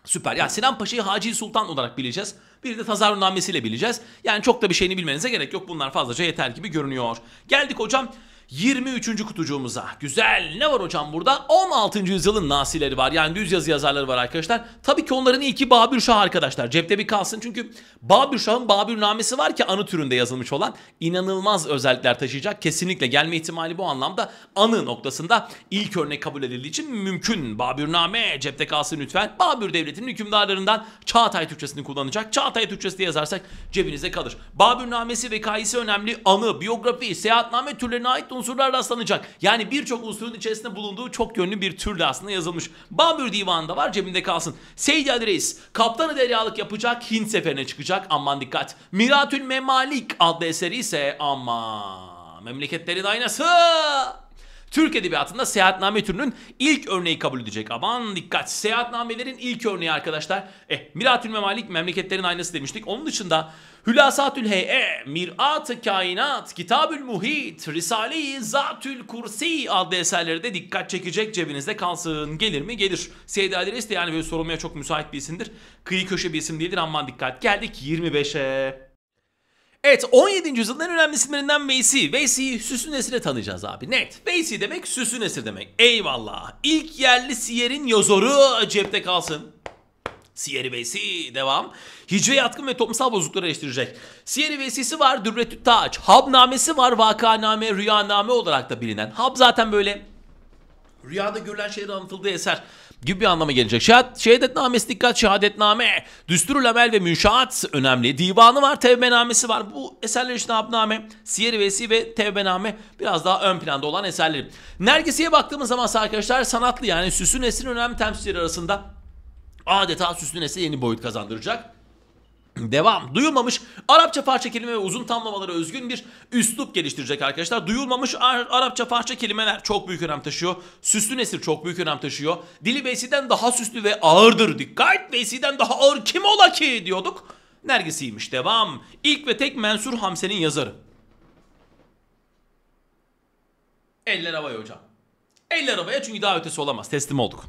Süper. Ya Sinan Paşa'yı Hacı Sultan olarak bileceğiz. Bir de tazarrunamesiyle bileceğiz. Yani çok da bir şeyini bilmenize gerek yok. Bunlar fazlaca yeter gibi görünüyor. Geldik hocam 23. kutucuğumuza. Güzel. Ne var hocam burada? 16. yüzyılın nasileri var. Yani düz yazı yazarları var arkadaşlar. Tabii ki onların ilki Babür Şah arkadaşlar. Cepte bir kalsın çünkü Babür Şah'ın Babür namesi var ki anı türünde yazılmış olan inanılmaz özellikler taşıyacak. Kesinlikle gelme ihtimali bu anlamda anı noktasında ilk örnek kabul edildiği için mümkün. Babür Babürname cepte kalsın lütfen. Babür devletinin hükümdarlarından Çağatay Türkçesini kullanacak. Çağatay Türkçesi diye yazarsak cebinize kalır. Babürnamesi ve kayısı önemli. Anı, biyografi, seyahatname türlerine ait farklı unsurlar rastlanacak. Yani birçok unsurun içerisinde bulunduğu çok yönlü bir türde aslında yazılmış. Babür da var cebinde kalsın. Seydi Ali Reis kaptanı deryalık yapacak Hint seferine çıkacak aman dikkat. Miratül Memalik adlı eseri ise ama memleketlerin aynası. Türk Edebiyatı'nda seyahatname türünün ilk örneği kabul edecek. Aman dikkat seyahatnamelerin ilk örneği arkadaşlar. Eh Miratül Memalik memleketlerin aynası demiştik. Onun dışında Hülasatül Hey'e, Mirat-ı Kainat, Kitabül Muhit, Risale-i Zatül Kursi adlı eserleri de dikkat çekecek cebinizde kalsın. Gelir mi? Gelir. Seyda Adres de yani böyle sorulmaya çok müsait bir isimdir. Kıyı köşe bir isim değildir aman dikkat. Geldik 25'e. Evet 17. yüzyılın en önemli isimlerinden VC. VC süsün Nesir'e tanıyacağız abi net. VC demek süsün Nesir demek. Eyvallah. İlk yerli Siyer'in yozoru cepte kalsın. Siyeri VC devam. Hicve yatkın ve toplumsal bozuklukları eleştirecek. Siyeri VC'si var, Dübretü Taç. Hab namesi var, Vakaname, Rüyaname olarak da bilinen. Hab zaten böyle rüyada görülen şeyler anlatıldığı eser gibi bir anlama gelecek. Şehad, şehadetnamesi dikkat şehadetname, düsturul amel ve münşaat önemli. Divanı var, tevbenamesi var. Bu eserler için abname, siyer vesi ve tevbename biraz daha ön planda olan eserler. Nergisi'ye baktığımız zaman arkadaşlar sanatlı yani süsün esirin önemli temsilcileri arasında adeta süslü nesle yeni boyut kazandıracak. Devam. Duyulmamış Arapça parça kelime ve uzun tamlamalara özgün bir üslup geliştirecek arkadaşlar. Duyulmamış Arapça parça kelimeler çok büyük önem taşıyor. Süslü nesir çok büyük önem taşıyor. Dili Veysi'den daha süslü ve ağırdır. Dikkat Veysi'den daha ağır kim ola ki diyorduk. Nergisiymiş. Devam. İlk ve tek Mensur Hamse'nin yazarı. Eller havaya hocam. Eller havaya çünkü daha ötesi olamaz. Teslim olduk.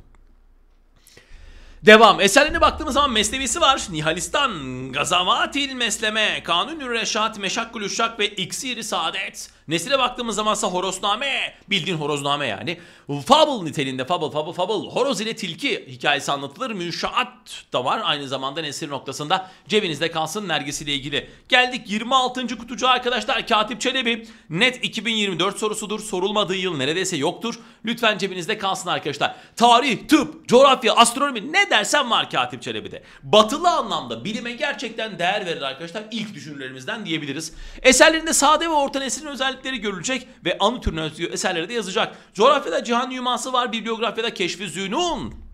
Devam. Eserlerine baktığımız zaman meslevisi var. Nihalistan, Gazavatil Mesleme, Kanun-ü Reşat, Meşakkül Uşak ve İksir-i Saadet. Nesile baktığımız zamansa horozname. Bildiğin horozname yani. Fable niteliğinde fable fable fable. Horoz ile tilki hikayesi anlatılır. Münşaat da var. Aynı zamanda nesir noktasında cebinizde kalsın Nergis ile ilgili. Geldik 26. kutucu arkadaşlar. Katip Çelebi. Net 2024 sorusudur. Sorulmadığı yıl neredeyse yoktur. Lütfen cebinizde kalsın arkadaşlar. Tarih, tıp, coğrafya, astronomi ne dersen var Katip Çelebi'de. Batılı anlamda bilime gerçekten değer verir arkadaşlar. İlk düşünürlerimizden diyebiliriz. Eserlerinde sade ve orta nesrin özellikleri özellikleri görülecek ve anı türüne eserleri de yazacak. Coğrafyada cihan yuması var, bibliografyada keşfi zünun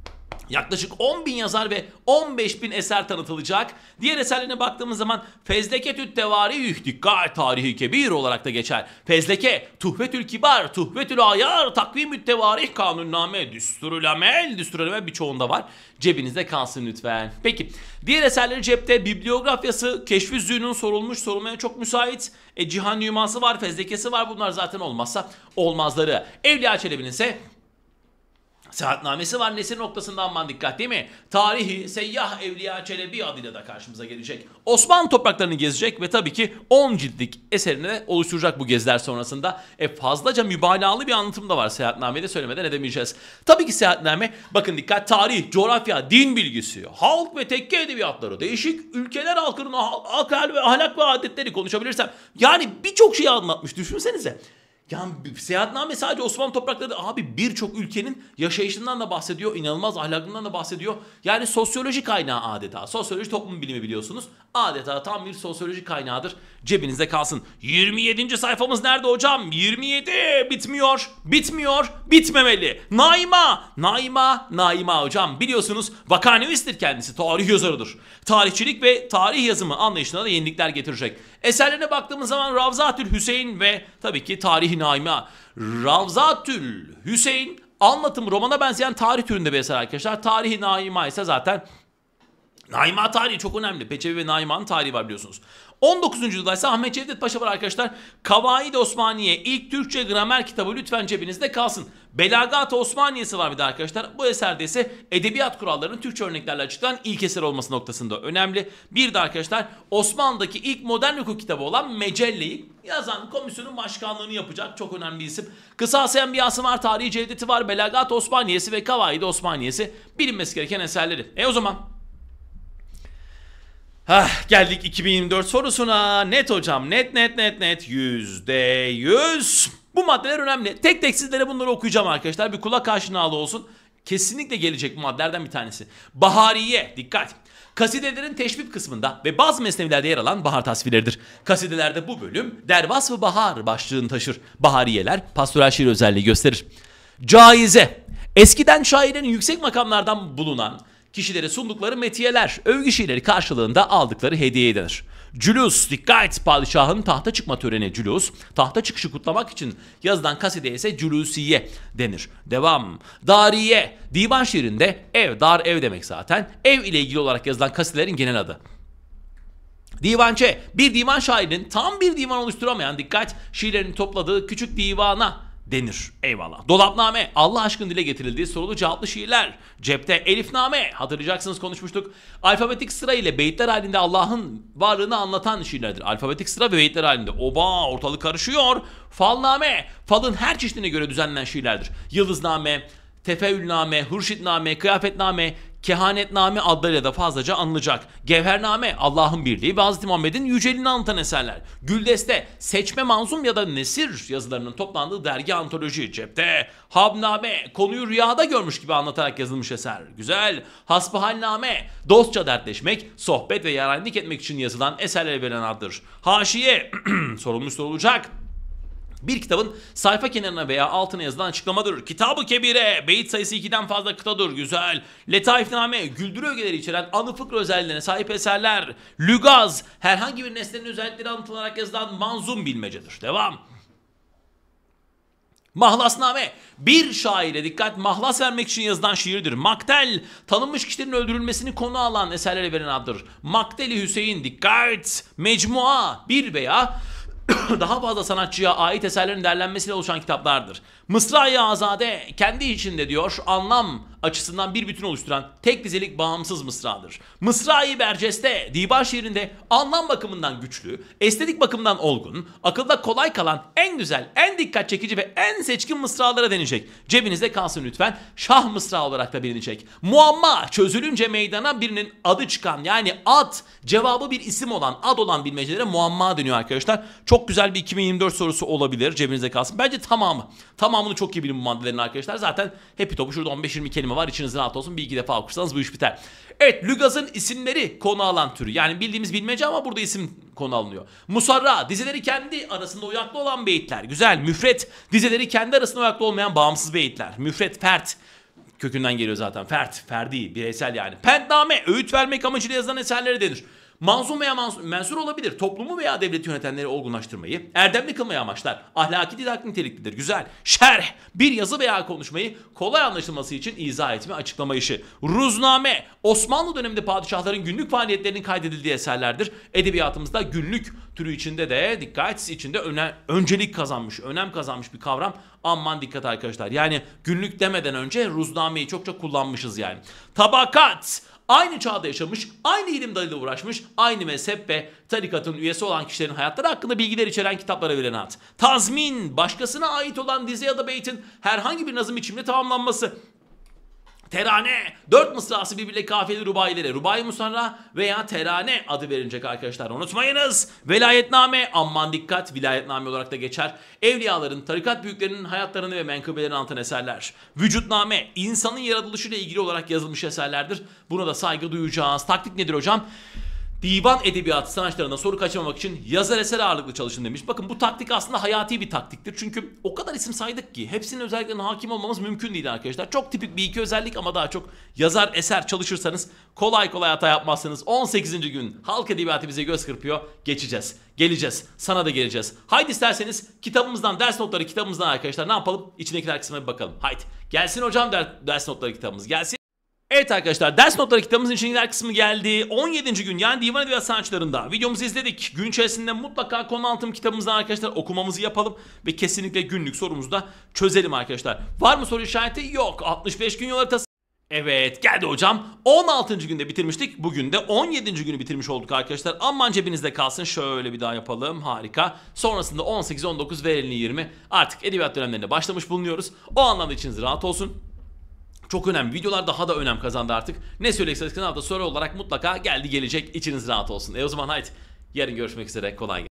Yaklaşık 10 bin yazar ve 15 bin eser tanıtılacak. Diğer eserlerine baktığımız zaman Fezleketü't Tevarih Dikkat Tarihi Kebir olarak da geçer. Fezleke, Tuhvetül Kibar, Tuhvetül Ayar, takvim müttevarih Kanunname, Düsturül Amel, Düsturül Amel birçoğunda var. Cebinizde kalsın lütfen. Peki, diğer eserleri cepte. Bibliografyası Keşfi Zü'nün sorulmuş, sorulmaya çok müsait. E, Cihan Nümansı var, Fezlekesi var. Bunlar zaten olmazsa olmazları. Evliya Çelebi'nin ise Seyahatnamesi var nesir noktasından aman dikkat değil mi? Tarihi Seyyah Evliya Çelebi adıyla da karşımıza gelecek. Osmanlı topraklarını gezecek ve tabii ki 10 ciltlik eserini de oluşturacak bu geziler sonrasında. E fazlaca mübalağalı bir anlatım da var seyahatnamede söylemeden edemeyeceğiz. Tabii ki seyahatname bakın dikkat tarih, coğrafya, din bilgisi, halk ve tekke edebiyatları, değişik ülkeler halkının akal ve ahlak ve adetleri konuşabilirsem. Yani birçok şeyi anlatmış düşünsenize. Yani seyahatname sadece Osmanlı toprakları abi birçok ülkenin yaşayışından da bahsediyor, inanılmaz ahlakından da bahsediyor. Yani sosyoloji kaynağı adeta. Sosyoloji toplum bilimi biliyorsunuz. Adeta tam bir sosyoloji kaynağıdır. Cebinizde kalsın. 27. sayfamız nerede hocam? 27 bitmiyor, bitmiyor, bitmemeli. Naima, Naima, Naima hocam. Biliyorsunuz vakanevisttir kendisi, tarih yazarıdır. Tarihçilik ve tarih yazımı anlayışına da yenilikler getirecek. Eserlerine baktığımız zaman Ravzatül Hüseyin ve tabii ki tarihin Naime, Ravzatül Hüseyin anlatım romana benzeyen tarih türünde bir eser arkadaşlar. Tarihi Naima ise zaten Naima tarihi çok önemli. Peçevi ve Naima'nın tarihi var biliyorsunuz. 19. yüzyılda ise Ahmet Cevdet Paşa var arkadaşlar. Kavaid Osmaniye ilk Türkçe gramer kitabı lütfen cebinizde kalsın. Belagat Osmaniyesi var bir de arkadaşlar. Bu eserde ise edebiyat kurallarının Türkçe örneklerle açıklanan ilk eser olması noktasında önemli. Bir de arkadaşlar Osmanlı'daki ilk modern hukuk kitabı olan Mecelle'yi yazan komisyonun başkanlığını yapacak çok önemli bir isim. Kısas bir var, Tarihi Cevdeti var, Belagat Osmaniyesi ve Kavaid Osmaniyesi bilinmesi gereken eserleri. E o zaman Hah, geldik 2024 sorusuna. Net hocam net net net net yüzde yüz. Bu maddeler önemli. Tek tek sizlere bunları okuyacağım arkadaşlar. Bir kulak aşinalı olsun. Kesinlikle gelecek bu maddelerden bir tanesi. Bahariye dikkat. Kasidelerin teşbih kısmında ve bazı mesnevilerde yer alan bahar tasvirleridir. Kasidelerde bu bölüm dervas ve bahar başlığını taşır. Bahariyeler pastoral şiir özelliği gösterir. Caize. Eskiden şairlerin yüksek makamlardan bulunan Kişilere sundukları metiyeler, övgü şiirleri karşılığında aldıkları hediye denir. Cülus, dikkat! Padişahın tahta çıkma töreni Cülus. Tahta çıkışı kutlamak için yazılan kasideye ise Cülusiye denir. Devam. Dariye, divan şiirinde ev, dar ev demek zaten. Ev ile ilgili olarak yazılan kasidelerin genel adı. Divançe, bir divan şairinin tam bir divan oluşturamayan dikkat şiirlerini topladığı küçük divana denir. Eyvallah. Dolapname, Allah aşkın dile getirildiği sorulu cevaplı şiirler. Cepte Elifname, hatırlayacaksınız konuşmuştuk. Alfabetik sıra ile beyitler halinde Allah'ın varlığını anlatan şiirlerdir. Alfabetik sıra ve beyitler halinde. Oba ortalık karışıyor. Falname, falın her çeşidine göre düzenlenen şiirlerdir. Yıldızname, tefeülname, hurşitname, kıyafetname, Kehanetname adlarıyla da fazlaca anılacak. Gevhername Allah'ın birliği ve Hz. Muhammed'in yüceliğini anlatan eserler. Güldeste Seçme Manzum ya da Nesir yazılarının toplandığı dergi antoloji. Cepte Habname konuyu rüyada görmüş gibi anlatarak yazılmış eser. Güzel. Hasbihalname dostça dertleşmek, sohbet ve yarenlik etmek için yazılan eserlere veren addır. Haşiye sorulmuş sorulacak. Bir kitabın sayfa kenarına veya altına yazılan açıklamadır. Kitabı kebire, beyit sayısı 2'den fazla kıtadır, güzel. Letaifname, güldürü ögeleri içeren anı fıkra özelliklerine sahip eserler. Lügaz, herhangi bir nesnenin özellikleri anlatılarak yazılan manzum bilmecedir. Devam. Mahlasname bir şaire dikkat mahlas vermek için yazılan şiirdir. Maktel tanınmış kişilerin öldürülmesini konu alan eserlere veren addır. Makteli Hüseyin dikkat mecmua bir veya daha fazla sanatçıya ait eserlerin derlenmesiyle oluşan kitaplardır. Mısra-i Azade kendi içinde diyor anlam açısından bir bütün oluşturan tek dizelik bağımsız mısradır. Mısra-i Berceste divan şiirinde anlam bakımından güçlü, estetik bakımından olgun, akılda kolay kalan en güzel, en dikkat çekici ve en seçkin mısralara denecek. Cebinizde kalsın lütfen. Şah mısra olarak da bilinecek. Muamma çözülünce meydana birinin adı çıkan yani ad cevabı bir isim olan ad olan bilmecelere muamma deniyor arkadaşlar. Çok güzel bir 2024 sorusu olabilir cebinizde kalsın. Bence tamamı. Tamam Tamamını çok iyi bilin bu maddelerin arkadaşlar. Zaten Happy Top'u şurada 15-20 kelime var. İçiniz rahat olsun. Bir iki defa okursanız bu iş biter. Evet Lügaz'ın isimleri konu alan türü. Yani bildiğimiz bilmece ama burada isim konu alınıyor. Musarra dizeleri kendi arasında uyaklı olan beyitler. Güzel. Müfret dizeleri kendi arasında uyaklı olmayan bağımsız beyitler. Müfret, fert kökünden geliyor zaten. Fert, ferdi, bireysel yani. Pentname öğüt vermek amacıyla yazılan eserlere denir manzum veya manzum, mensur olabilir. Toplumu veya devleti yönetenleri olgunlaştırmayı, erdemli kılmayı amaçlar. Ahlaki didaktik niteliklidir. Güzel. Şerh, bir yazı veya konuşmayı kolay anlaşılması için izah etme, açıklama işi. Ruzname, Osmanlı döneminde padişahların günlük faaliyetlerinin kaydedildiği eserlerdir. Edebiyatımızda günlük türü içinde de dikkat içinde öne, öncelik kazanmış, önem kazanmış bir kavram. Aman dikkat arkadaşlar. Yani günlük demeden önce ruznameyi çok çok kullanmışız yani. Tabakat, aynı çağda yaşamış, aynı ilim dalıyla uğraşmış, aynı mezhep ve tarikatın üyesi olan kişilerin hayatları hakkında bilgiler içeren kitaplara verilen ad. Tazmin, başkasına ait olan dize ya da beytin herhangi bir nazım biçimle tamamlanması, terane, dört mısrası birbirle kafiyeli rubailere, rubai musarra veya terane adı verilecek arkadaşlar. Unutmayınız velayetname amman dikkat vilayetname olarak da geçer. Evliyaların, tarikat büyüklerinin hayatlarını ve menkıbelerini anlatan eserler. Vücutname insanın yaratılışıyla ilgili olarak yazılmış eserlerdir. Buna da saygı duyacağız. Taktik nedir hocam? divan edebiyatı sanatçılarına soru kaçırmamak için yazar eser ağırlıklı çalışın demiş. Bakın bu taktik aslında hayati bir taktiktir. Çünkü o kadar isim saydık ki hepsinin özelliklerine hakim olmamız mümkün değil arkadaşlar. Çok tipik bir iki özellik ama daha çok yazar eser çalışırsanız kolay kolay hata yapmazsınız. 18. gün halk edebiyatı bize göz kırpıyor. Geçeceğiz. Geleceğiz. Sana da geleceğiz. Haydi isterseniz kitabımızdan ders notları kitabımızdan arkadaşlar ne yapalım? İçindekiler kısmına bir bakalım. Haydi. Gelsin hocam der, ders notları kitabımız. Gelsin. Evet arkadaşlar ders notları kitabımızın içindekiler kısmı geldi. 17. gün yani divan edebiyat sanatçılarında videomuzu izledik. Gün içerisinde mutlaka konu altım kitabımızdan arkadaşlar okumamızı yapalım. Ve kesinlikle günlük sorumuzu da çözelim arkadaşlar. Var mı soru işareti? Yok. 65 gün yol haritası. Evet geldi hocam. 16. günde bitirmiştik. Bugün de 17. günü bitirmiş olduk arkadaşlar. Aman cebinizde kalsın. Şöyle bir daha yapalım. Harika. Sonrasında 18, 19 ve 20. Artık edebiyat dönemlerine başlamış bulunuyoruz. O anlamda içiniz rahat olsun çok önemli. Videolar daha da önem kazandı artık. Ne söyleyecekseniz kanalda soru olarak mutlaka geldi gelecek. İçiniz rahat olsun. E o zaman haydi. Yarın görüşmek üzere. Kolay gelsin.